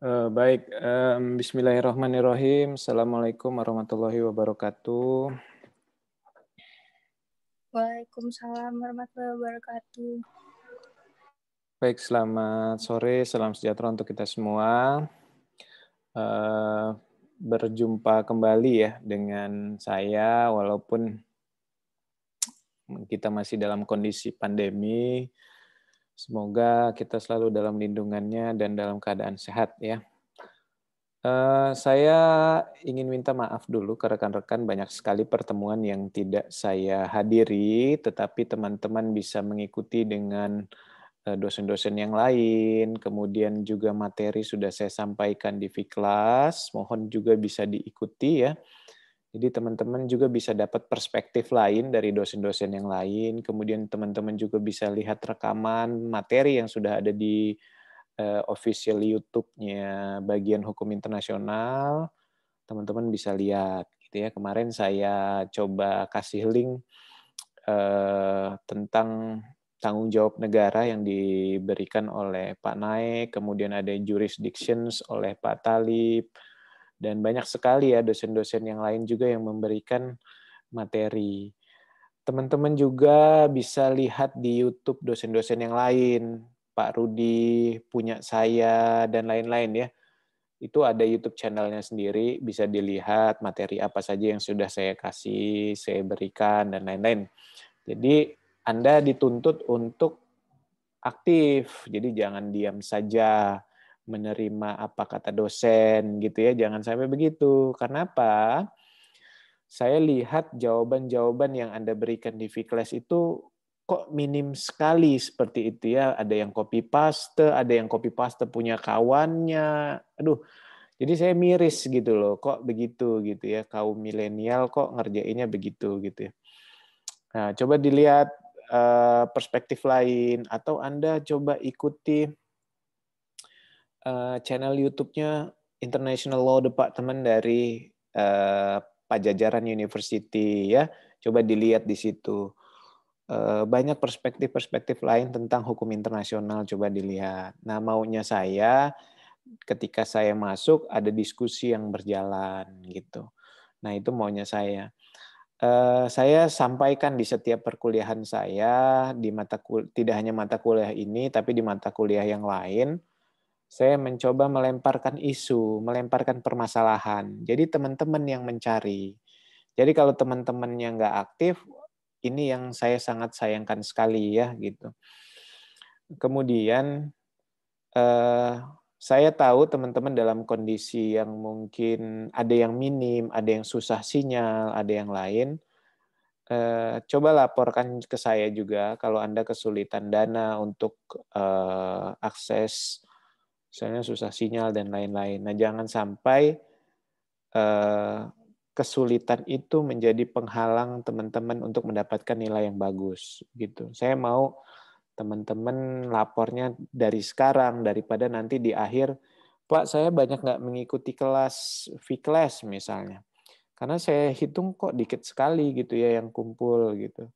Eh, baik, Bismillahirrahmanirrahim. Assalamualaikum warahmatullahi wabarakatuh. Waalaikumsalam warahmatullahi wabarakatuh. Baik, selamat sore, salam sejahtera untuk kita semua. Eh, berjumpa kembali ya dengan saya, walaupun kita masih dalam kondisi pandemi, Semoga kita selalu dalam lindungannya dan dalam keadaan sehat ya. Uh, saya ingin minta maaf dulu ke rekan-rekan banyak sekali pertemuan yang tidak saya hadiri, tetapi teman-teman bisa mengikuti dengan eh, dosen-dosen yang lain, kemudian juga materi sudah saya sampaikan di Viklas, mohon juga bisa diikuti ya. Jadi teman-teman juga bisa dapat perspektif lain dari dosen-dosen yang lain. Kemudian teman-teman juga bisa lihat rekaman materi yang sudah ada di uh, official YouTube-nya bagian hukum internasional. Teman-teman bisa lihat gitu ya. Kemarin saya coba kasih link uh, tentang tanggung jawab negara yang diberikan oleh Pak Naik, kemudian ada jurisdictions oleh Pak Talib dan banyak sekali ya dosen-dosen yang lain juga yang memberikan materi. Teman-teman juga bisa lihat di YouTube dosen-dosen yang lain, Pak Rudi, punya saya, dan lain-lain ya. Itu ada YouTube channelnya sendiri, bisa dilihat materi apa saja yang sudah saya kasih, saya berikan, dan lain-lain. Jadi Anda dituntut untuk aktif, jadi jangan diam saja menerima apa kata dosen gitu ya. Jangan sampai begitu. Kenapa? Saya lihat jawaban-jawaban yang Anda berikan di Vclass itu kok minim sekali seperti itu ya. Ada yang copy paste, ada yang copy paste punya kawannya. Aduh, jadi saya miris gitu loh, kok begitu gitu ya. Kaum milenial kok ngerjainnya begitu gitu ya. Nah, coba dilihat eh, perspektif lain atau Anda coba ikuti uh, channel YouTube-nya International Law Department dari uh, Pajajaran University ya. Coba dilihat di situ. Eh, banyak perspektif-perspektif lain tentang hukum internasional coba dilihat. Nah, maunya saya ketika saya masuk ada diskusi yang berjalan gitu. Nah, itu maunya saya. saya sampaikan di setiap perkuliahan saya di mata kul tidak hanya mata kuliah ini tapi di mata kuliah yang lain saya mencoba melemparkan isu, melemparkan permasalahan. Jadi teman-teman yang mencari. Jadi kalau teman teman yang nggak aktif, ini yang saya sangat sayangkan sekali ya gitu. Kemudian eh, saya tahu teman-teman dalam kondisi yang mungkin ada yang minim, ada yang susah sinyal, ada yang lain. Eh, coba laporkan ke saya juga kalau anda kesulitan dana untuk eh, akses misalnya susah sinyal dan lain-lain. Nah, jangan sampai eh, kesulitan itu menjadi penghalang teman-teman untuk mendapatkan nilai yang bagus gitu. Saya mau teman-teman lapornya dari sekarang daripada nanti di akhir Pak saya banyak nggak mengikuti kelas V-class misalnya karena saya hitung kok dikit sekali gitu ya yang kumpul gitu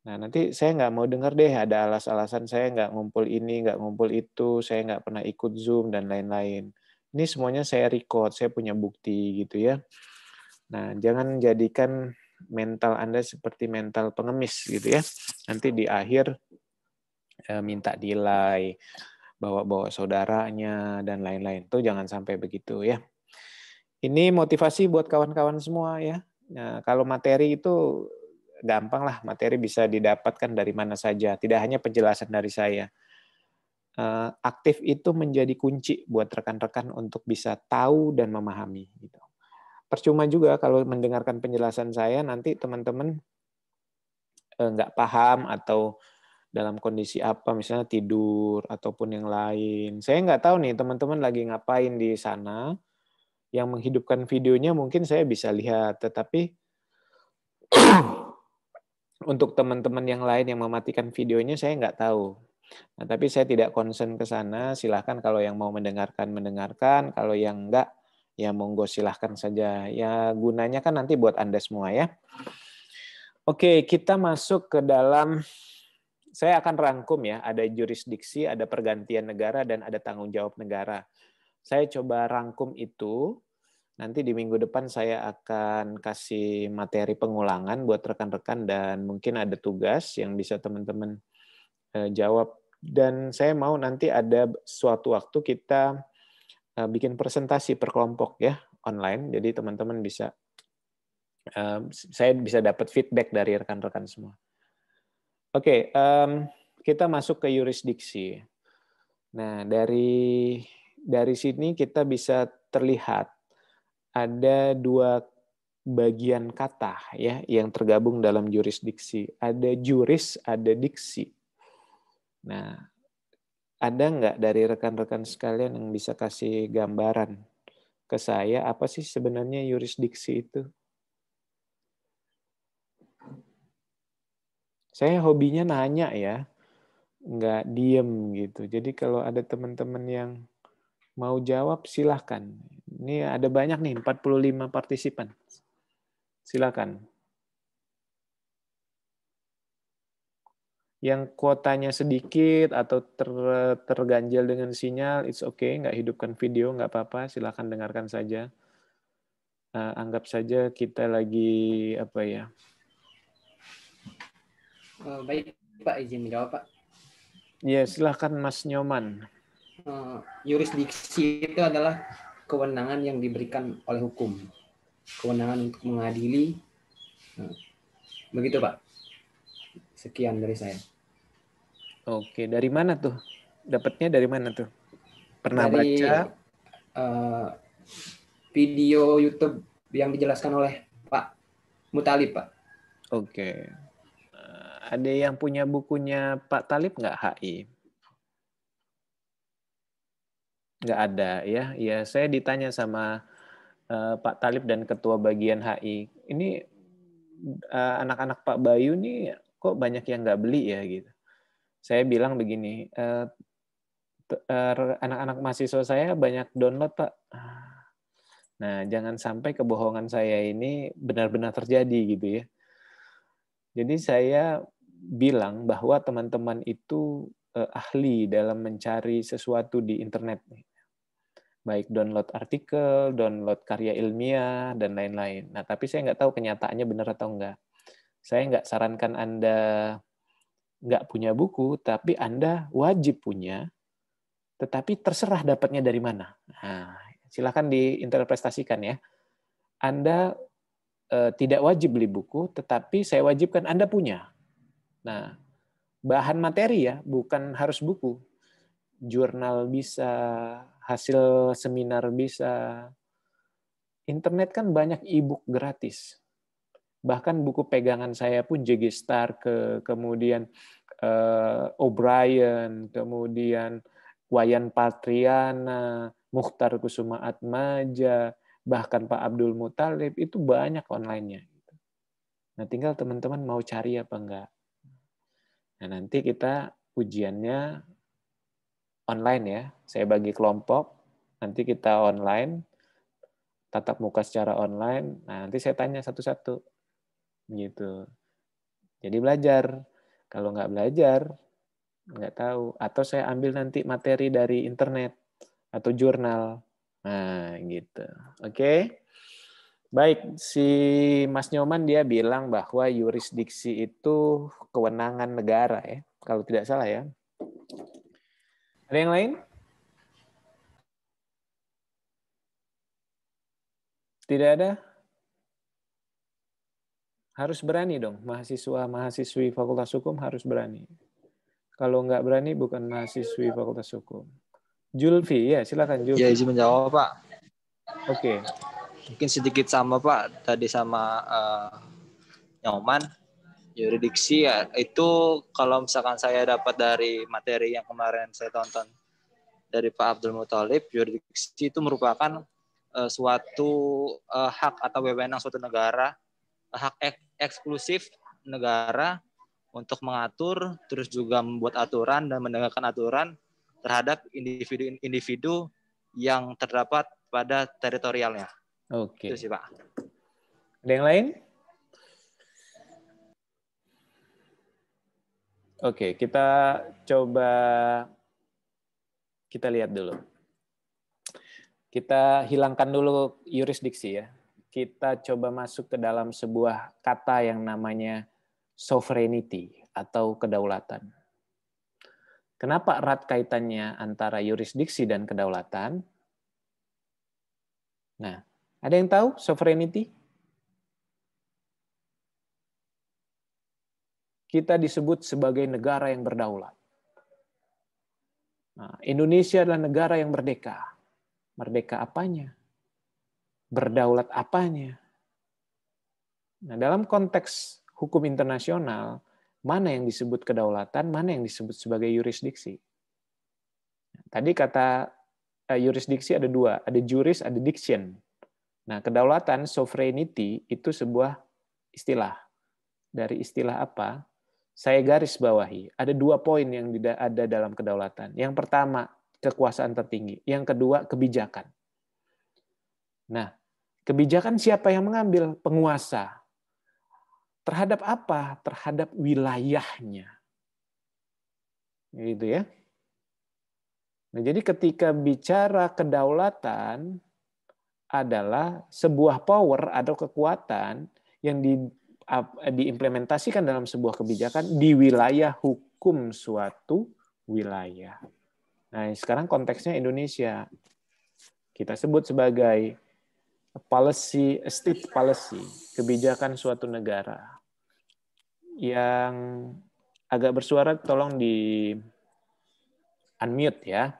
Nah, nanti saya nggak mau dengar deh ada alas-alasan saya nggak ngumpul ini, nggak ngumpul itu, saya nggak pernah ikut Zoom, dan lain-lain. Ini semuanya saya record, saya punya bukti gitu ya. Nah, jangan jadikan mental Anda seperti mental pengemis gitu ya. Nanti di akhir eh, minta delay, bawa-bawa saudaranya, dan lain-lain. tuh jangan sampai begitu ya. Ini motivasi buat kawan-kawan semua ya. Nah, kalau materi itu gampang lah materi bisa didapatkan dari mana saja, tidak hanya penjelasan dari saya. Eh, aktif itu menjadi kunci buat rekan-rekan untuk bisa tahu dan memahami. Gitu. Percuma juga kalau mendengarkan penjelasan saya nanti teman-teman eh, nggak paham atau dalam kondisi apa misalnya tidur ataupun yang lain. Saya nggak tahu nih teman-teman lagi ngapain di sana. Yang menghidupkan videonya mungkin saya bisa lihat, tetapi untuk teman-teman yang lain yang mematikan videonya saya nggak tahu. Nah, tapi saya tidak concern ke sana. Silahkan kalau yang mau mendengarkan mendengarkan, kalau yang enggak ya monggo silahkan saja. Ya gunanya kan nanti buat anda semua ya. Oke, kita masuk ke dalam. Saya akan rangkum ya. Ada jurisdiksi, ada pergantian negara, dan ada tanggung jawab negara. Saya coba rangkum itu Nanti di minggu depan saya akan kasih materi pengulangan buat rekan-rekan dan mungkin ada tugas yang bisa teman-teman eh, jawab. Dan saya mau nanti ada suatu waktu kita eh, bikin presentasi per kelompok ya online. Jadi teman-teman bisa eh, saya bisa dapat feedback dari rekan-rekan semua. Oke, kita masuk ke yurisdiksi. Nah, dari dari sini kita bisa terlihat ada dua bagian kata ya yang tergabung dalam jurisdiksi. Ada juris, ada diksi. Nah, ada nggak dari rekan-rekan sekalian yang bisa kasih gambaran ke saya apa sih sebenarnya jurisdiksi itu? Saya hobinya nanya ya, nggak diem gitu. Jadi kalau ada teman-teman yang Mau jawab silahkan. Ini ada banyak nih, 45 partisipan. Silakan. Yang kuotanya sedikit atau ter, terganjal dengan sinyal, it's okay, nggak hidupkan video, nggak apa-apa, silahkan dengarkan saja. Uh, anggap saja kita lagi apa ya? Uh, baik Pak, izin menjawab Pak. Ya, silahkan Mas Nyoman uh, yurisdiksi itu adalah kewenangan yang diberikan oleh hukum, kewenangan untuk mengadili. Eh, begitu Pak. Sekian dari saya. Oke, dari mana tuh? Dapatnya dari mana tuh? Pernah dari, baca? Uh, video YouTube yang dijelaskan oleh Pak Mutalib, Pak. Oke. Ada yang punya bukunya Pak Talib nggak HI? nggak ada ya ya saya ditanya sama uh, Pak Talib dan Ketua Bagian HI ini anak eh, anak-anak Pak Bayu nih kok banyak yang nggak beli ya gitu saya bilang begini anak-anak uh, eh, er, anak-anak mahasiswa saya banyak download Pak nah jangan sampai kebohongan saya ini benar-benar terjadi gitu ya jadi saya bilang bahwa teman-teman itu ahli dalam mencari sesuatu di internet baik download artikel, download karya ilmiah, dan lain-lain. Nah, tapi saya nggak tahu kenyataannya benar atau enggak. Saya nggak sarankan Anda nggak punya buku, tapi Anda wajib punya, tetapi terserah dapatnya dari mana. Nah, silahkan diinterpretasikan ya. Anda eh, tidak wajib beli buku, tetapi saya wajibkan Anda punya. Nah, bahan materi ya, bukan harus buku. Jurnal bisa, hasil seminar bisa. Internet kan banyak e-book gratis. Bahkan buku pegangan saya pun J.G. ke kemudian uh, O'Brien, kemudian Wayan Patriana, Mukhtar Kusuma Atmaja, bahkan Pak Abdul Mutalib, itu banyak online-nya. Nah, tinggal teman-teman mau cari apa enggak. Nah, nanti kita ujiannya online ya. Saya bagi kelompok, nanti kita online, tatap muka secara online. Nah, nanti saya tanya satu-satu. Gitu. Jadi belajar. Kalau nggak belajar, nggak tahu. Atau saya ambil nanti materi dari internet atau jurnal. Nah, gitu. Oke. Baik, si Mas Nyoman dia bilang bahwa yurisdiksi itu kewenangan negara ya, kalau tidak salah ya. Ada yang lain? Tidak ada? Harus berani dong, mahasiswa-mahasiswi Fakultas Hukum harus berani. Kalau nggak berani, bukan mahasiswi Fakultas Hukum. Julfi, ya silakan Julfi. Ya, izin menjawab Pak. Oke. Okay. Mungkin sedikit sama Pak, tadi sama uh, Nyoman Yuridiksi ya itu kalau misalkan saya dapat dari materi yang kemarin saya tonton dari Pak Abdul Muthalib, yuridiksi itu merupakan uh, suatu uh, hak atau wewenang suatu negara, hak ek eksklusif negara untuk mengatur, terus juga membuat aturan dan menegakkan aturan terhadap individu-individu yang terdapat pada teritorialnya. Oke. Itu sih Pak. Ada yang lain? Oke, kita coba kita lihat dulu. Kita hilangkan dulu yurisdiksi ya. Kita coba masuk ke dalam sebuah kata yang namanya sovereignty atau kedaulatan. Kenapa erat kaitannya antara yurisdiksi dan kedaulatan? Nah, ada yang tahu sovereignty? kita disebut sebagai negara yang berdaulat. Nah, Indonesia adalah negara yang merdeka. Merdeka apanya? Berdaulat apanya? Nah, dalam konteks hukum internasional, mana yang disebut kedaulatan, mana yang disebut sebagai yurisdiksi? Tadi kata uh, yurisdiksi ada dua, ada juris, ada diction. Nah, kedaulatan, sovereignty itu sebuah istilah. Dari istilah apa? saya garis bawahi, ada dua poin yang ada dalam kedaulatan. Yang pertama, kekuasaan tertinggi. Yang kedua, kebijakan. Nah, kebijakan siapa yang mengambil? Penguasa. Terhadap apa? Terhadap wilayahnya. Gitu ya. Nah, jadi ketika bicara kedaulatan adalah sebuah power atau kekuatan yang di Eh, diimplementasikan dalam sebuah kebijakan di wilayah hukum suatu wilayah. Nah, sekarang konteksnya Indonesia. Kita sebut sebagai policy state policy, kebijakan suatu negara. Yang agak bersuara tolong di unmute ya.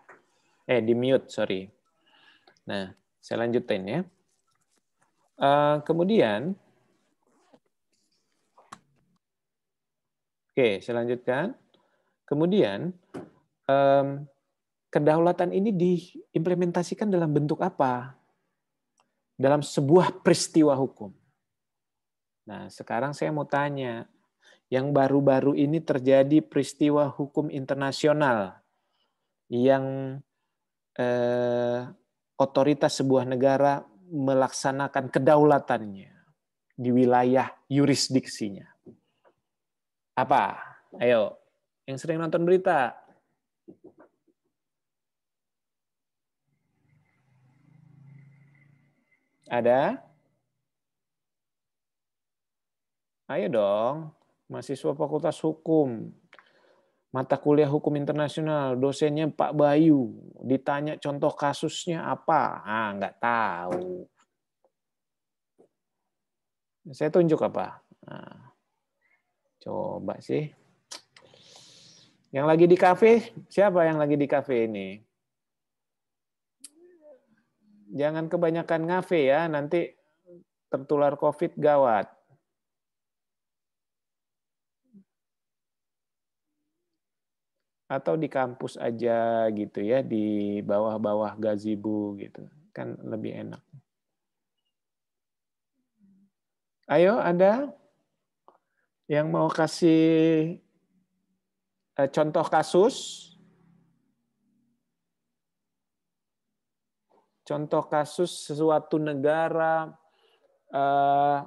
Eh, di mute, sorry. Nah, saya lanjutin ya. Uh, kemudian Oke, saya lanjutkan. Kemudian um, kedaulatan ini diimplementasikan dalam bentuk apa? Dalam sebuah peristiwa hukum. Nah, sekarang saya mau tanya, yang baru-baru ini terjadi peristiwa hukum internasional yang eh, otoritas sebuah negara melaksanakan kedaulatannya di wilayah yurisdiksinya. Apa? Ayo. Yang sering nonton berita. Ada? Ayo dong, mahasiswa Fakultas Hukum, mata kuliah hukum internasional, dosennya Pak Bayu, ditanya contoh kasusnya apa? Ah, nggak tahu. Saya tunjuk apa? Nah. Coba sih. Yang lagi di kafe, siapa yang lagi di kafe ini? Jangan kebanyakan ngafe ya, nanti tertular COVID gawat. atau di kampus aja gitu ya di bawah-bawah gazebo gitu kan lebih enak. Ayo ada yang mau kasih eh, contoh kasus? Contoh kasus sesuatu negara eh,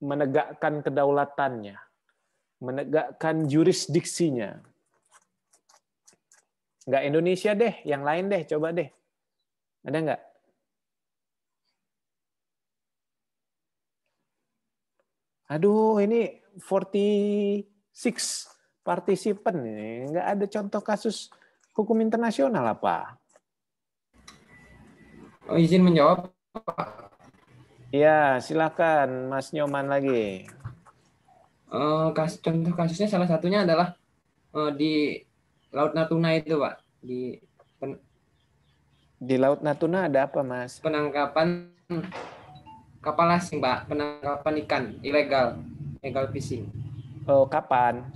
menegakkan kedaulatannya, menegakkan jurisdiksinya. Nggak Indonesia deh, yang lain deh, coba deh. Ada nggak? Aduh, ini 46 partisipan ini nggak ada contoh kasus hukum internasional apa? Oh, izin menjawab, Pak. Ya, silakan Mas Nyoman lagi. Uh, contoh kasusnya salah satunya adalah eh, di Laut Natuna itu, Pak. Di pen... di Laut Natuna ada apa, Mas? Penangkapan kapal asing, Pak. Penangkapan ikan ilegal. Legal eh, fishing. Oh, kapan?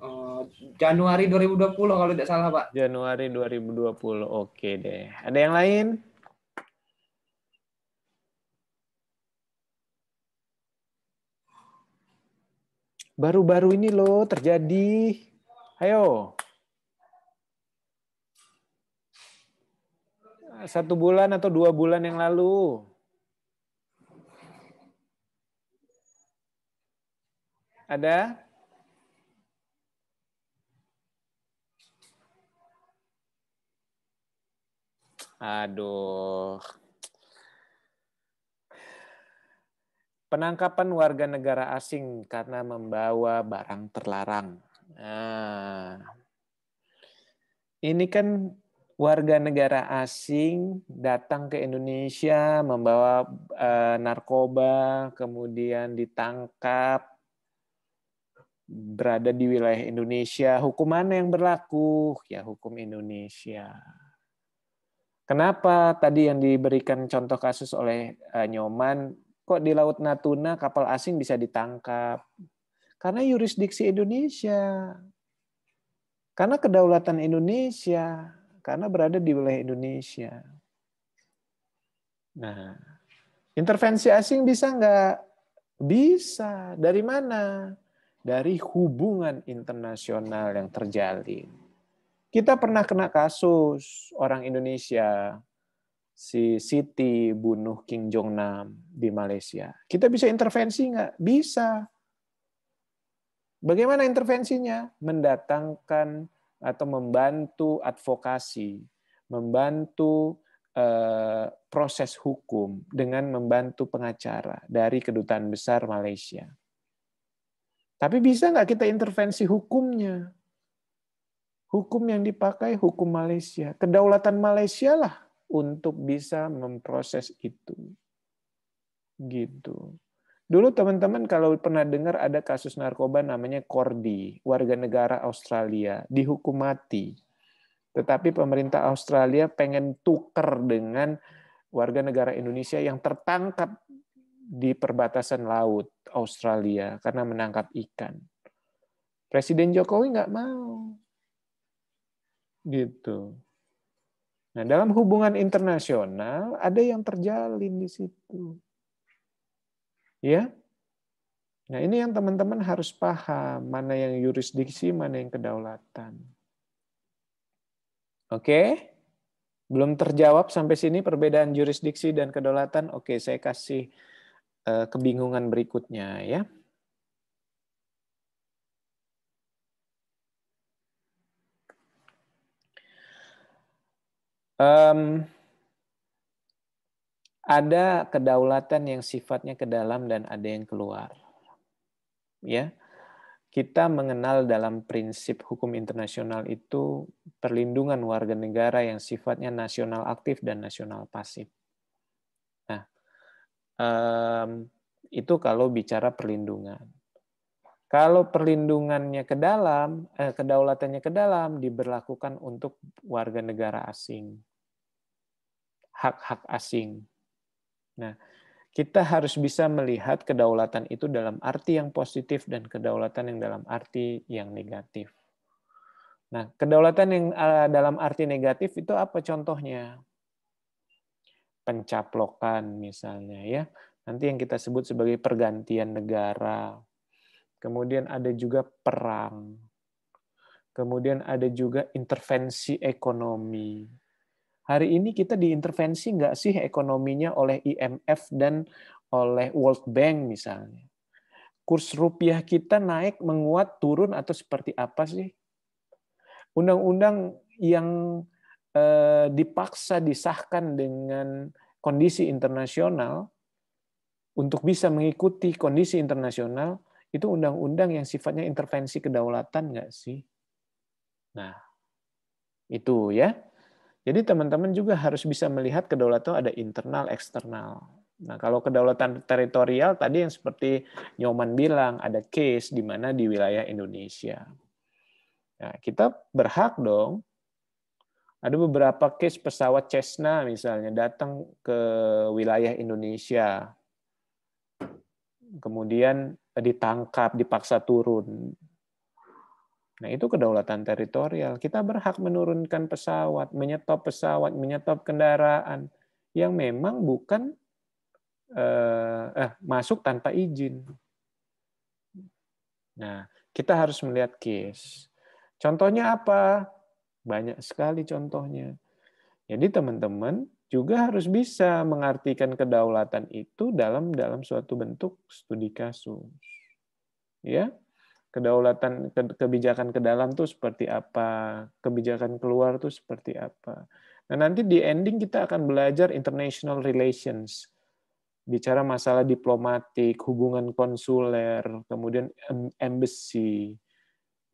Oh, Januari 2020 kalau tidak salah, Pak. Januari 2020. Oke deh. Ada yang lain? Baru-baru ini loh terjadi. Ayo. Satu bulan atau dua bulan yang lalu. Ada? Aduh. Penangkapan warga negara asing karena membawa barang terlarang. Nah, ini kan warga negara asing datang ke Indonesia membawa eh, narkoba, kemudian ditangkap, berada di wilayah Indonesia, hukum mana yang berlaku? Ya, hukum Indonesia. Kenapa tadi yang diberikan contoh kasus oleh eh, Nyoman, kok di Laut Natuna kapal asing bisa ditangkap? Karena yurisdiksi Indonesia. Karena kedaulatan Indonesia, karena berada di wilayah Indonesia. Nah, intervensi asing bisa nggak? Bisa. Dari mana? dari hubungan internasional yang terjalin. Kita pernah kena kasus orang Indonesia, si Siti bunuh King Jong Nam di Malaysia. Kita bisa intervensi nggak? Bisa. Bagaimana intervensinya? Mendatangkan atau membantu advokasi, membantu eh, proses hukum dengan membantu pengacara dari kedutaan besar Malaysia tapi bisa nggak kita intervensi hukumnya? Hukum yang dipakai hukum Malaysia. Kedaulatan Malaysia lah untuk bisa memproses itu. Gitu. Dulu teman-teman kalau pernah dengar ada kasus narkoba namanya Kordi warga negara Australia, dihukum mati. Tetapi pemerintah Australia pengen tuker dengan warga negara Indonesia yang tertangkap di perbatasan laut Australia karena menangkap ikan. Presiden Jokowi nggak mau. Gitu. Nah, dalam hubungan internasional ada yang terjalin di situ. Ya. Nah, ini yang teman-teman harus paham, mana yang yurisdiksi, mana yang kedaulatan. Oke? Belum terjawab sampai sini perbedaan yurisdiksi dan kedaulatan. Oke, saya kasih Eh, kebingungan berikutnya ya. Um, ada kedaulatan yang sifatnya ke dalam dan ada yang keluar. Ya. Kita mengenal dalam prinsip hukum internasional itu perlindungan warga negara yang sifatnya nasional aktif dan nasional pasif itu kalau bicara perlindungan. Kalau perlindungannya ke dalam, eh, kedaulatannya ke dalam diberlakukan untuk warga negara asing, hak-hak asing. Nah, kita harus bisa melihat kedaulatan itu dalam arti yang positif dan kedaulatan yang dalam arti yang negatif. Nah, kedaulatan yang eh, dalam arti negatif itu apa contohnya? pencaplokan misalnya ya. Nanti yang kita sebut sebagai pergantian negara. Kemudian ada juga perang. Kemudian ada juga intervensi ekonomi. Hari ini kita diintervensi nggak sih ekonominya oleh IMF dan oleh World Bank misalnya? Kurs rupiah kita naik, menguat, turun, atau seperti apa sih? Undang-undang yang Eh, dipaksa disahkan dengan kondisi internasional untuk bisa mengikuti kondisi internasional itu undang-undang yang sifatnya intervensi kedaulatan nggak sih? Nah, itu ya. Jadi teman-teman juga harus bisa melihat kedaulatan ada internal, eksternal. Nah, kalau kedaulatan teritorial tadi yang seperti Nyoman bilang, ada case di mana di wilayah Indonesia. Nah, kita berhak dong ada beberapa case pesawat Cessna misalnya datang ke wilayah Indonesia. Kemudian ditangkap, dipaksa turun. Nah, itu kedaulatan teritorial. Kita berhak menurunkan pesawat, menyetop pesawat, menyetop kendaraan yang memang bukan eh, eh masuk tanpa izin. Nah, kita harus melihat case. Contohnya apa? Banyak sekali contohnya. Jadi teman-teman juga harus bisa mengartikan kedaulatan itu dalam dalam suatu bentuk studi kasus. Ya. Kedaulatan ke, kebijakan ke dalam tuh seperti apa, kebijakan keluar tuh seperti apa. Nah, nanti di ending kita akan belajar international relations. Bicara masalah diplomatik, hubungan konsuler, kemudian embassy,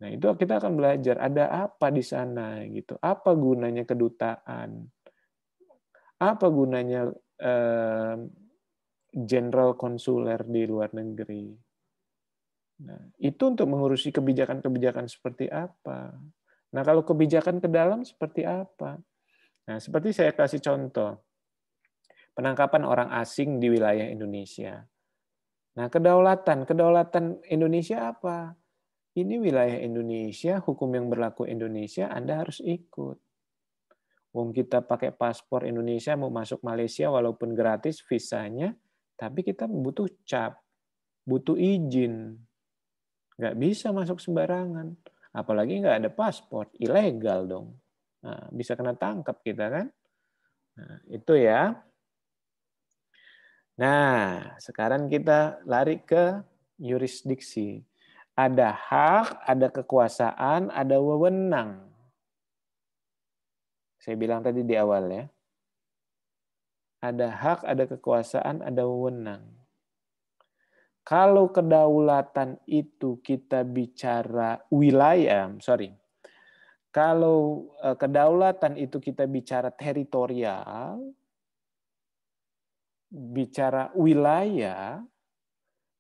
Nah, itu kita akan belajar ada apa di sana gitu. Apa gunanya kedutaan? Apa gunanya eh, general konsuler di luar negeri? Nah, itu untuk mengurusi kebijakan-kebijakan seperti apa. Nah, kalau kebijakan ke dalam seperti apa? Nah, seperti saya kasih contoh. Penangkapan orang asing di wilayah Indonesia. Nah, kedaulatan, kedaulatan Indonesia apa? ini wilayah Indonesia, hukum yang berlaku Indonesia, Anda harus ikut. Wong kita pakai paspor Indonesia mau masuk Malaysia walaupun gratis visanya, tapi kita butuh cap, butuh izin. Nggak bisa masuk sembarangan. Apalagi nggak ada paspor, ilegal dong. Nah, bisa kena tangkap kita kan. Nah, itu ya. Nah, sekarang kita lari ke yurisdiksi ada hak, ada kekuasaan, ada wewenang. Saya bilang tadi di awal ya. Ada hak, ada kekuasaan, ada wewenang. Kalau kedaulatan itu kita bicara wilayah, sorry. Kalau eh, kedaulatan itu kita bicara teritorial, bicara wilayah,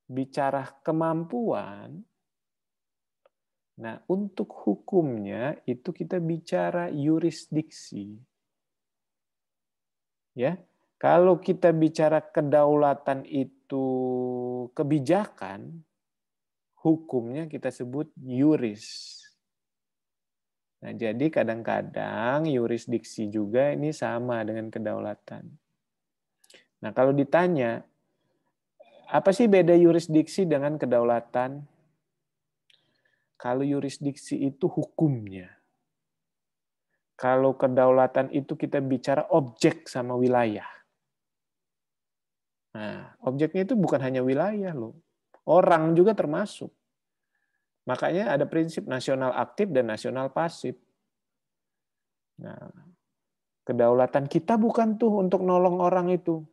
bicara kemampuan, Nah, untuk hukumnya itu kita bicara yurisdiksi. Ya, kalau kita bicara kedaulatan itu kebijakan, hukumnya kita sebut yuris. Nah, jadi kadang-kadang yurisdiksi juga ini sama dengan kedaulatan. Nah, kalau ditanya, apa sih beda yurisdiksi dengan kedaulatan? Kalau yurisdiksi itu hukumnya. Kalau kedaulatan itu kita bicara objek sama wilayah. Nah, objeknya itu bukan hanya wilayah loh. Orang juga termasuk. Makanya ada prinsip nasional aktif dan nasional pasif. Nah, kedaulatan kita bukan tuh untuk nolong orang itu.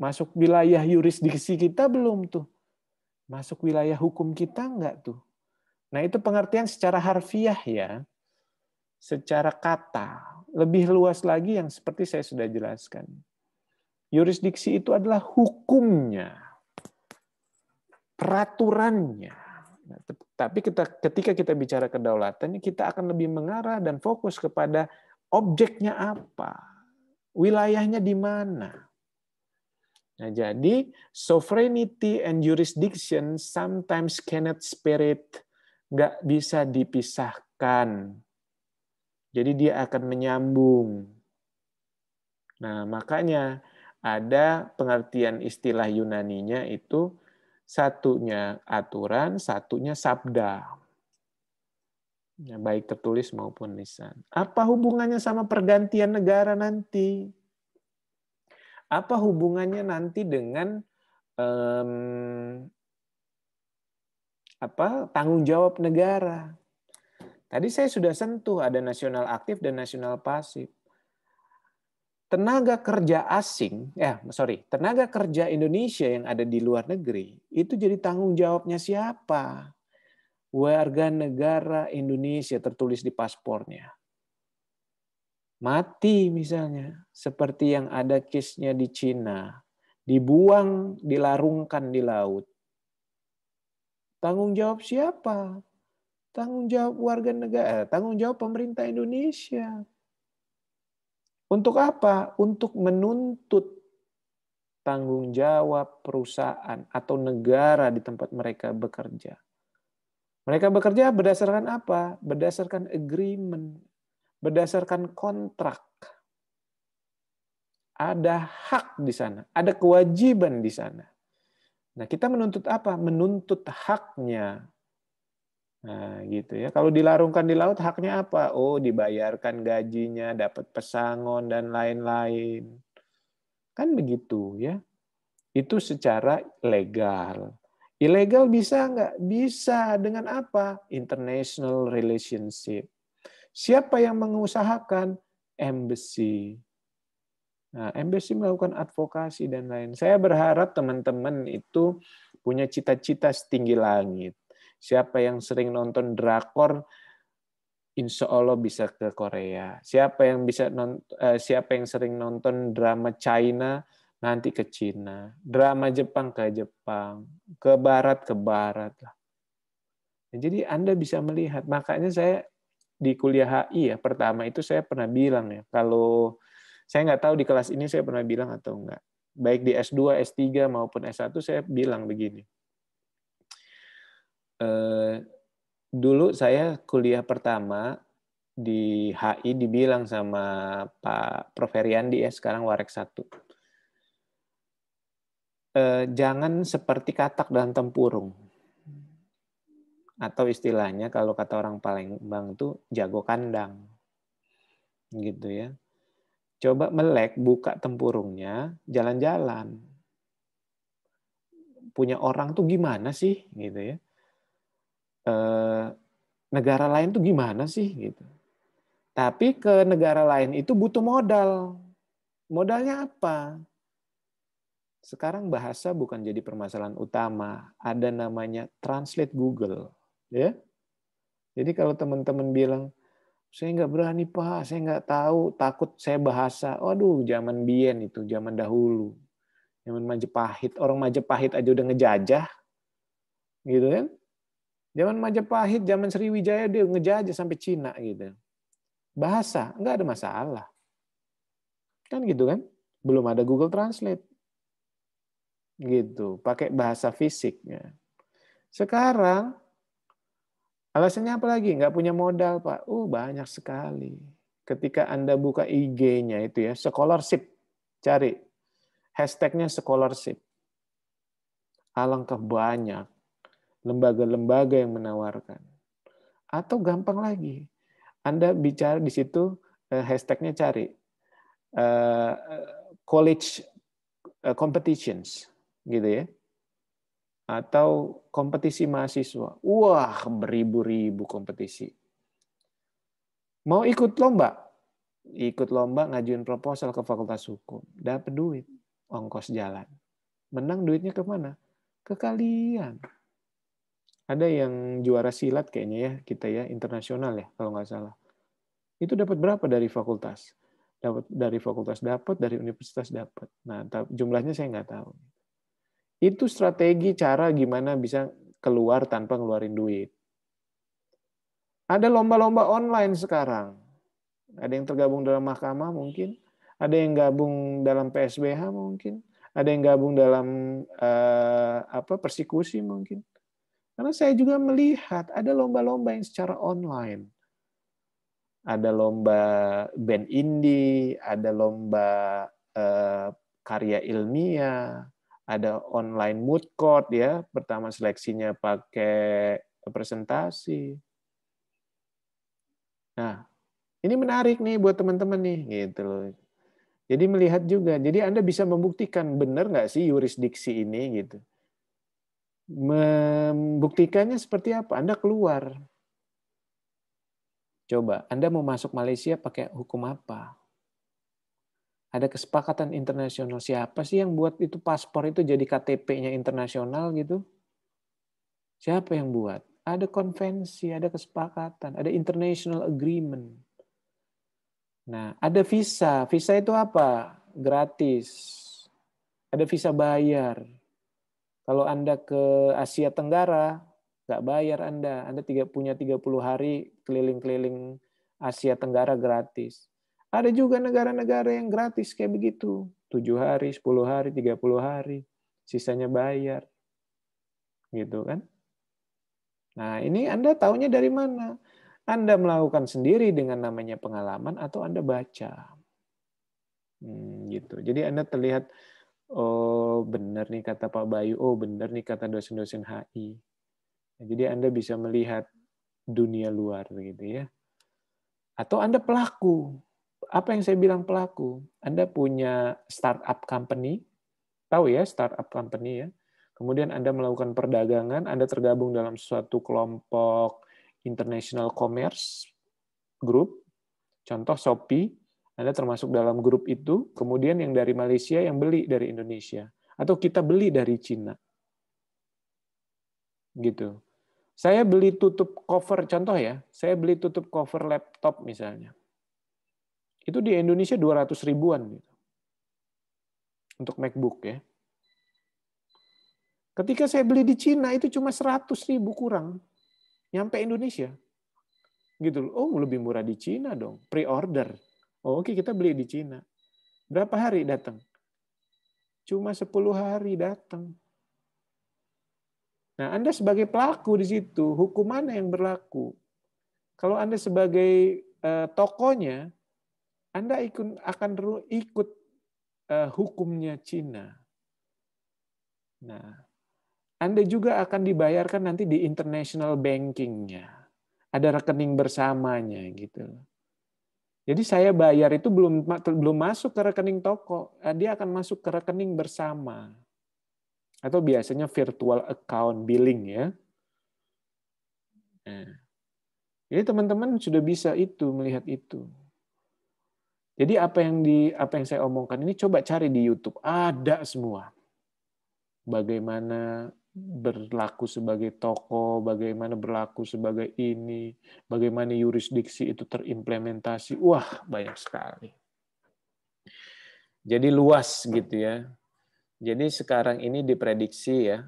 Masuk wilayah yurisdiksi kita belum tuh. Masuk wilayah hukum kita enggak tuh? Nah, itu pengertian secara harfiah ya. Secara kata. Lebih luas lagi yang seperti saya sudah jelaskan. Yurisdiksi itu adalah hukumnya. Peraturannya. Nah, tapi kita, ketika kita bicara kedaulatan, kita akan lebih mengarah dan fokus kepada objeknya apa, wilayahnya di mana. Nah, jadi sovereignty and jurisdiction sometimes cannot separate, nggak bisa dipisahkan. Jadi dia akan menyambung. Nah, makanya ada pengertian istilah Yunani-nya itu satunya aturan, satunya sabda. Ya, baik tertulis maupun lisan. Apa hubungannya sama pergantian negara nanti? Apa hubungannya nanti dengan um, apa tanggung jawab negara? Tadi saya sudah sentuh ada nasional aktif dan nasional pasif. Tenaga kerja asing, ya sorry, tenaga kerja Indonesia yang ada di luar negeri itu jadi tanggung jawabnya siapa? Warga negara Indonesia tertulis di paspornya mati misalnya, seperti yang ada kisnya di Cina, dibuang, dilarungkan di laut. Tanggung jawab siapa? Tanggung jawab warga negara, eh, tanggung jawab pemerintah Indonesia. Untuk apa? Untuk menuntut tanggung jawab perusahaan atau negara di tempat mereka bekerja. Mereka bekerja berdasarkan apa? Berdasarkan agreement, berdasarkan kontrak. Ada hak di sana, ada kewajiban di sana. Nah, kita menuntut apa? Menuntut haknya. Nah, gitu ya. Kalau dilarungkan di laut, haknya apa? Oh, dibayarkan gajinya, dapat pesangon dan lain-lain. Kan begitu ya. Itu secara legal. Ilegal bisa nggak? Bisa. Dengan apa? International relationship Siapa yang mengusahakan? Embassy. Nah, embassy melakukan advokasi dan lain. Saya berharap teman-teman itu punya cita-cita setinggi langit. Siapa yang sering nonton drakor, insya Allah bisa ke Korea. Siapa yang bisa nonton, eh, siapa yang sering nonton drama China, nanti ke Cina. Drama Jepang ke Jepang, ke Barat ke Barat lah. Jadi Anda bisa melihat. Makanya saya di kuliah HI ya pertama itu saya pernah bilang ya kalau saya nggak tahu di kelas ini saya pernah bilang atau enggak baik di S2, S3 maupun S1 saya bilang begini. Eh, dulu saya kuliah pertama di HI dibilang sama Pak Prof Heriandi ya sekarang Warek 1. Eh, jangan seperti katak dalam tempurung atau istilahnya kalau kata orang Palembang itu jago kandang. Gitu ya. Coba melek, buka tempurungnya, jalan-jalan. Punya orang tuh gimana sih gitu ya. E, negara lain tuh gimana sih gitu. Tapi ke negara lain itu butuh modal. Modalnya apa? Sekarang bahasa bukan jadi permasalahan utama. Ada namanya Translate Google ya jadi kalau teman-teman bilang saya nggak berani pak saya nggak tahu takut saya bahasa waduh zaman bien itu zaman dahulu zaman majapahit orang majapahit aja udah ngejajah gitu kan zaman majapahit zaman sriwijaya dia ngejajah sampai cina gitu bahasa nggak ada masalah kan gitu kan belum ada Google Translate gitu pakai bahasa fisiknya sekarang Alasannya apa lagi? Nggak punya modal, Pak. Uh, banyak sekali. Ketika Anda buka IG-nya itu ya, scholarship. Cari. Hashtagnya scholarship. Alangkah banyak lembaga-lembaga yang menawarkan. Atau gampang lagi. Anda bicara di situ, eh, hashtagnya cari. Eh, eh, college competitions. Gitu ya atau kompetisi mahasiswa. Wah, beribu-ribu kompetisi. Mau ikut lomba? Ikut lomba ngajuin proposal ke Fakultas Hukum. Dapat duit, ongkos jalan. Menang duitnya kemana? Ke kalian. Ada yang juara silat kayaknya ya, kita ya, internasional ya, kalau nggak salah. Itu dapat berapa dari fakultas? Dapat dari fakultas dapat, dari universitas dapat. Nah, jumlahnya saya nggak tahu. Itu strategi cara gimana bisa keluar tanpa ngeluarin duit. Ada lomba-lomba online sekarang. Ada yang tergabung dalam mahkamah mungkin, ada yang gabung dalam PSBH mungkin, ada yang gabung dalam uh, apa persekusi mungkin. Karena saya juga melihat ada lomba-lomba yang secara online. Ada lomba band indie, ada lomba uh, karya ilmiah, ada online mood court ya. Pertama seleksinya pakai presentasi. Nah, ini menarik nih buat teman-teman nih gitu loh. Jadi melihat juga. Jadi Anda bisa membuktikan benar nggak sih yurisdiksi ini gitu. Membuktikannya seperti apa? Anda keluar. Coba, Anda mau masuk Malaysia pakai hukum apa? ada kesepakatan internasional siapa sih yang buat itu paspor itu jadi KTP-nya internasional gitu? Siapa yang buat? Ada konvensi, ada kesepakatan, ada international agreement. Nah, ada visa. Visa itu apa? Gratis. Ada visa bayar. Kalau Anda ke Asia Tenggara, nggak bayar Anda. Anda tiga, punya 30 hari keliling-keliling Asia Tenggara gratis. Ada juga negara-negara yang gratis kayak begitu. 7 hari, 10 hari, 30 hari. Sisanya bayar. Gitu kan? Nah, ini Anda tahunya dari mana? Anda melakukan sendiri dengan namanya pengalaman atau Anda baca. Hmm, gitu. Jadi Anda terlihat oh benar nih kata Pak Bayu, oh benar nih kata dosen-dosen HI. Nah, jadi Anda bisa melihat dunia luar gitu ya. Atau Anda pelaku apa yang saya bilang pelaku? Anda punya startup company, tahu ya startup company ya. Kemudian Anda melakukan perdagangan, Anda tergabung dalam suatu kelompok international commerce group, contoh Shopee, Anda termasuk dalam grup itu, kemudian yang dari Malaysia yang beli dari Indonesia, atau kita beli dari Cina. Gitu. Saya beli tutup cover, contoh ya, saya beli tutup cover laptop misalnya itu di Indonesia 200 ribuan gitu. Untuk MacBook ya. Ketika saya beli di Cina itu cuma 100 ribu kurang. Nyampe Indonesia. Gitu loh. Oh, lebih murah di Cina dong. Pre-order. Oh, oke okay, kita beli di Cina. Berapa hari datang? Cuma 10 hari datang. Nah, Anda sebagai pelaku di situ, hukum mana yang berlaku? Kalau Anda sebagai eh, tokonya, anda ikut, akan ikut uh, hukumnya Cina. Nah, Anda juga akan dibayarkan nanti di international bankingnya. Ada rekening bersamanya gitu. Jadi saya bayar itu belum belum masuk ke rekening toko, eh, dia akan masuk ke rekening bersama. Atau biasanya virtual account billing ya. Nah. Jadi teman-teman sudah bisa itu melihat itu. Jadi apa yang di apa yang saya omongkan ini coba cari di YouTube, ada semua. Bagaimana berlaku sebagai toko bagaimana berlaku sebagai ini, bagaimana yurisdiksi itu terimplementasi. Wah, banyak sekali. Jadi luas gitu ya. Jadi sekarang ini diprediksi ya,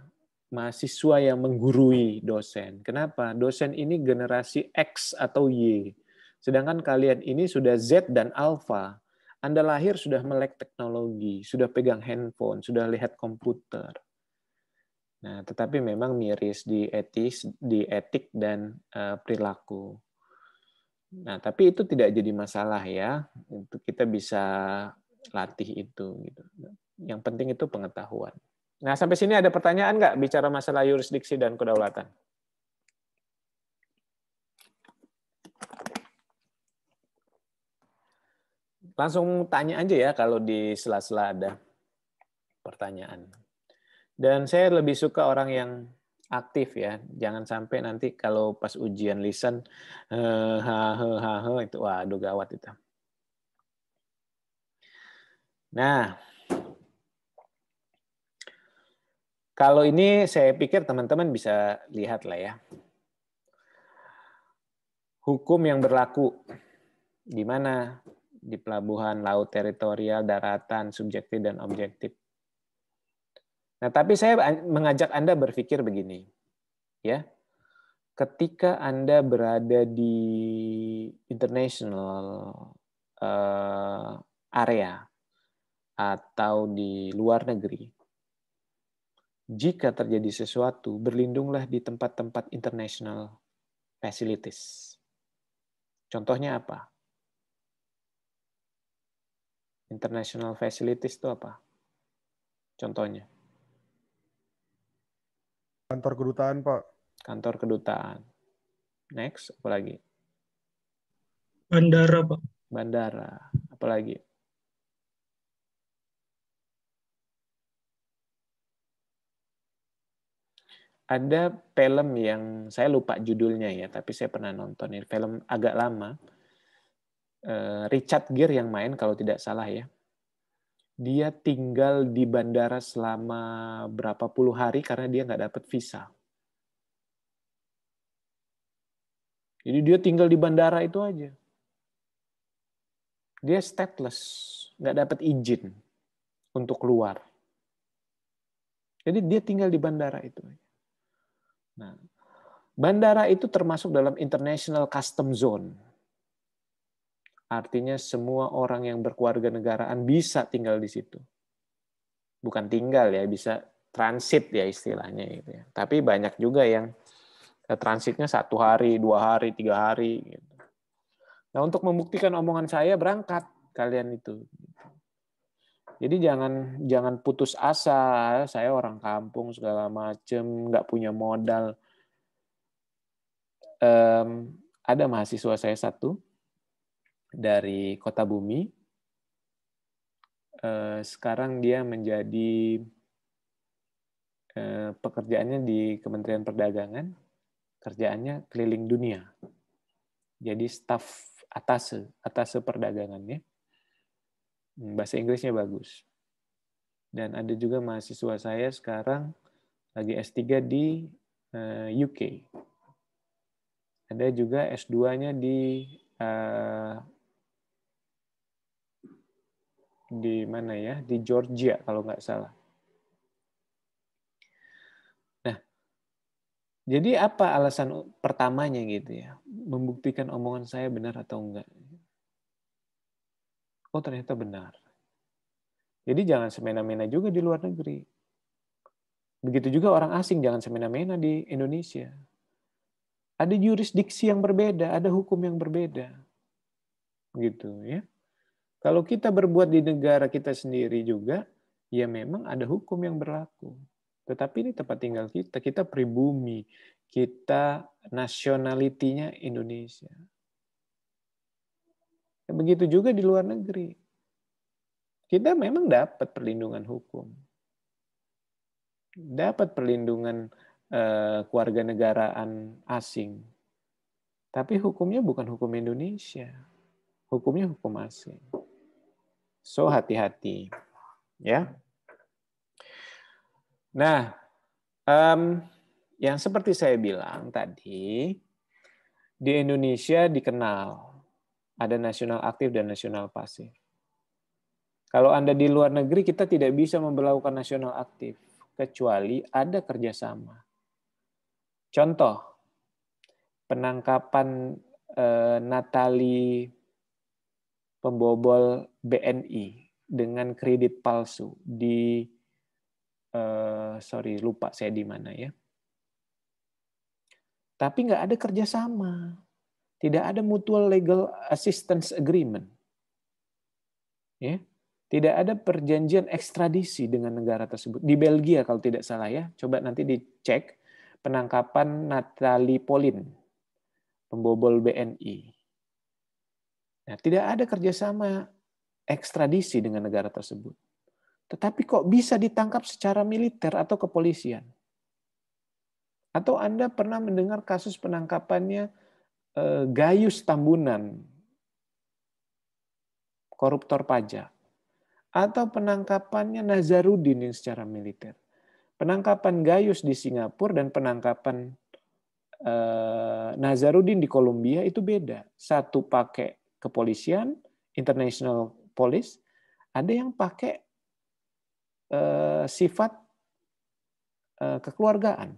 mahasiswa yang menggurui dosen. Kenapa? Dosen ini generasi X atau Y. Sedangkan kalian ini sudah Z dan Alpha. Anda lahir sudah melek teknologi, sudah pegang handphone, sudah lihat komputer. Nah, tetapi memang miris di etis, di etik dan eh, perilaku. Nah, tapi itu tidak jadi masalah ya. Itu kita bisa latih itu gitu. Yang penting itu pengetahuan. Nah, sampai sini ada pertanyaan nggak bicara masalah yurisdiksi dan kedaulatan? Langsung tanya aja ya kalau di sela-sela ada pertanyaan. Dan saya lebih suka orang yang aktif ya. Jangan sampai nanti kalau pas ujian lisan eh, ha ha itu waduh gawat itu. Nah, kalau ini saya pikir teman-teman bisa lihat lah ya. Hukum yang berlaku di mana di pelabuhan, laut teritorial, daratan, subjektif, dan objektif. Nah, tapi saya mengajak Anda berpikir begini, ya. Ketika Anda berada di international uh, area atau di luar negeri, jika terjadi sesuatu, berlindunglah di tempat-tempat international facilities. Contohnya apa? International facilities itu apa? Contohnya? Kantor kedutaan, Pak. Kantor kedutaan. Next, apa lagi? Bandara, Pak. Bandara. Apa lagi? Ada film yang saya lupa judulnya ya, tapi saya pernah nonton. Film agak lama Eh, Richard Gere yang main kalau tidak salah ya. Dia tinggal di bandara selama berapa puluh hari karena dia nggak dapat visa. Jadi dia tinggal di bandara itu aja. Dia stateless, nggak dapat izin untuk keluar. Jadi dia tinggal di bandara itu. Nah, bandara itu termasuk dalam international custom zone Artinya semua orang yang berkeluarga negaraan bisa tinggal di situ. Bukan tinggal ya, bisa transit ya istilahnya gitu ya. Tapi banyak juga yang eh, transitnya satu hari, dua hari, tiga hari. Gitu. Nah untuk membuktikan omongan saya berangkat kalian itu. Jadi jangan jangan putus asa. Saya orang kampung segala macem, nggak punya modal. Um, ada mahasiswa saya satu dari kota bumi. Eh, sekarang dia menjadi eh, pekerjaannya di Kementerian Perdagangan, kerjaannya keliling dunia. Jadi staf atas, atase perdagangannya. Hmm, bahasa Inggrisnya bagus. Dan ada juga mahasiswa saya sekarang lagi S3 di eh, UK. Ada juga S2-nya di di mana ya di Georgia kalau nggak salah. Nah, jadi apa alasan pertamanya gitu ya? Membuktikan omongan saya benar atau enggak? Oh ternyata benar. Jadi jangan semena-mena juga di luar negeri. Begitu juga orang asing jangan semena-mena di Indonesia. Ada jurisdiksi yang berbeda, ada hukum yang berbeda. Gitu ya. Kalau kita berbuat di negara kita sendiri juga, ya memang ada hukum yang berlaku. Tetapi ini tempat tinggal kita, kita pribumi, kita nasionalitinya Indonesia. Ya, begitu juga di luar negeri. Kita memang dapat perlindungan hukum. Dapat perlindungan eh, keluarga negaraan asing. Tapi hukumnya bukan hukum Indonesia. Hukumnya hukum asing. So hati-hati, ya. Nah, um, yang seperti saya bilang tadi, di Indonesia dikenal ada nasional aktif dan nasional pasif. Kalau Anda di luar negeri, kita tidak bisa memperlakukan nasional aktif, kecuali ada kerjasama. Contoh, penangkapan eh, Natali pembobol BNI dengan kredit palsu di uh, sorry lupa saya di mana ya. Tapi nggak ada kerjasama, tidak ada mutual legal assistance agreement, ya tidak ada perjanjian ekstradisi dengan negara tersebut. Di Belgia kalau tidak salah ya, coba nanti dicek penangkapan Natalie Polin, pembobol BNI. Ya, tidak ada kerjasama ekstradisi dengan negara tersebut. Tetapi kok bisa ditangkap secara militer atau kepolisian? Atau Anda pernah mendengar kasus penangkapannya eh, Gayus Tambunan, koruptor pajak? Atau penangkapannya Nazarudin yang secara militer? Penangkapan Gayus di Singapura dan penangkapan eh, Nazarudin di Kolombia itu beda. Satu pakai kepolisian, international police, ada yang pakai eh, sifat eh, kekeluargaan.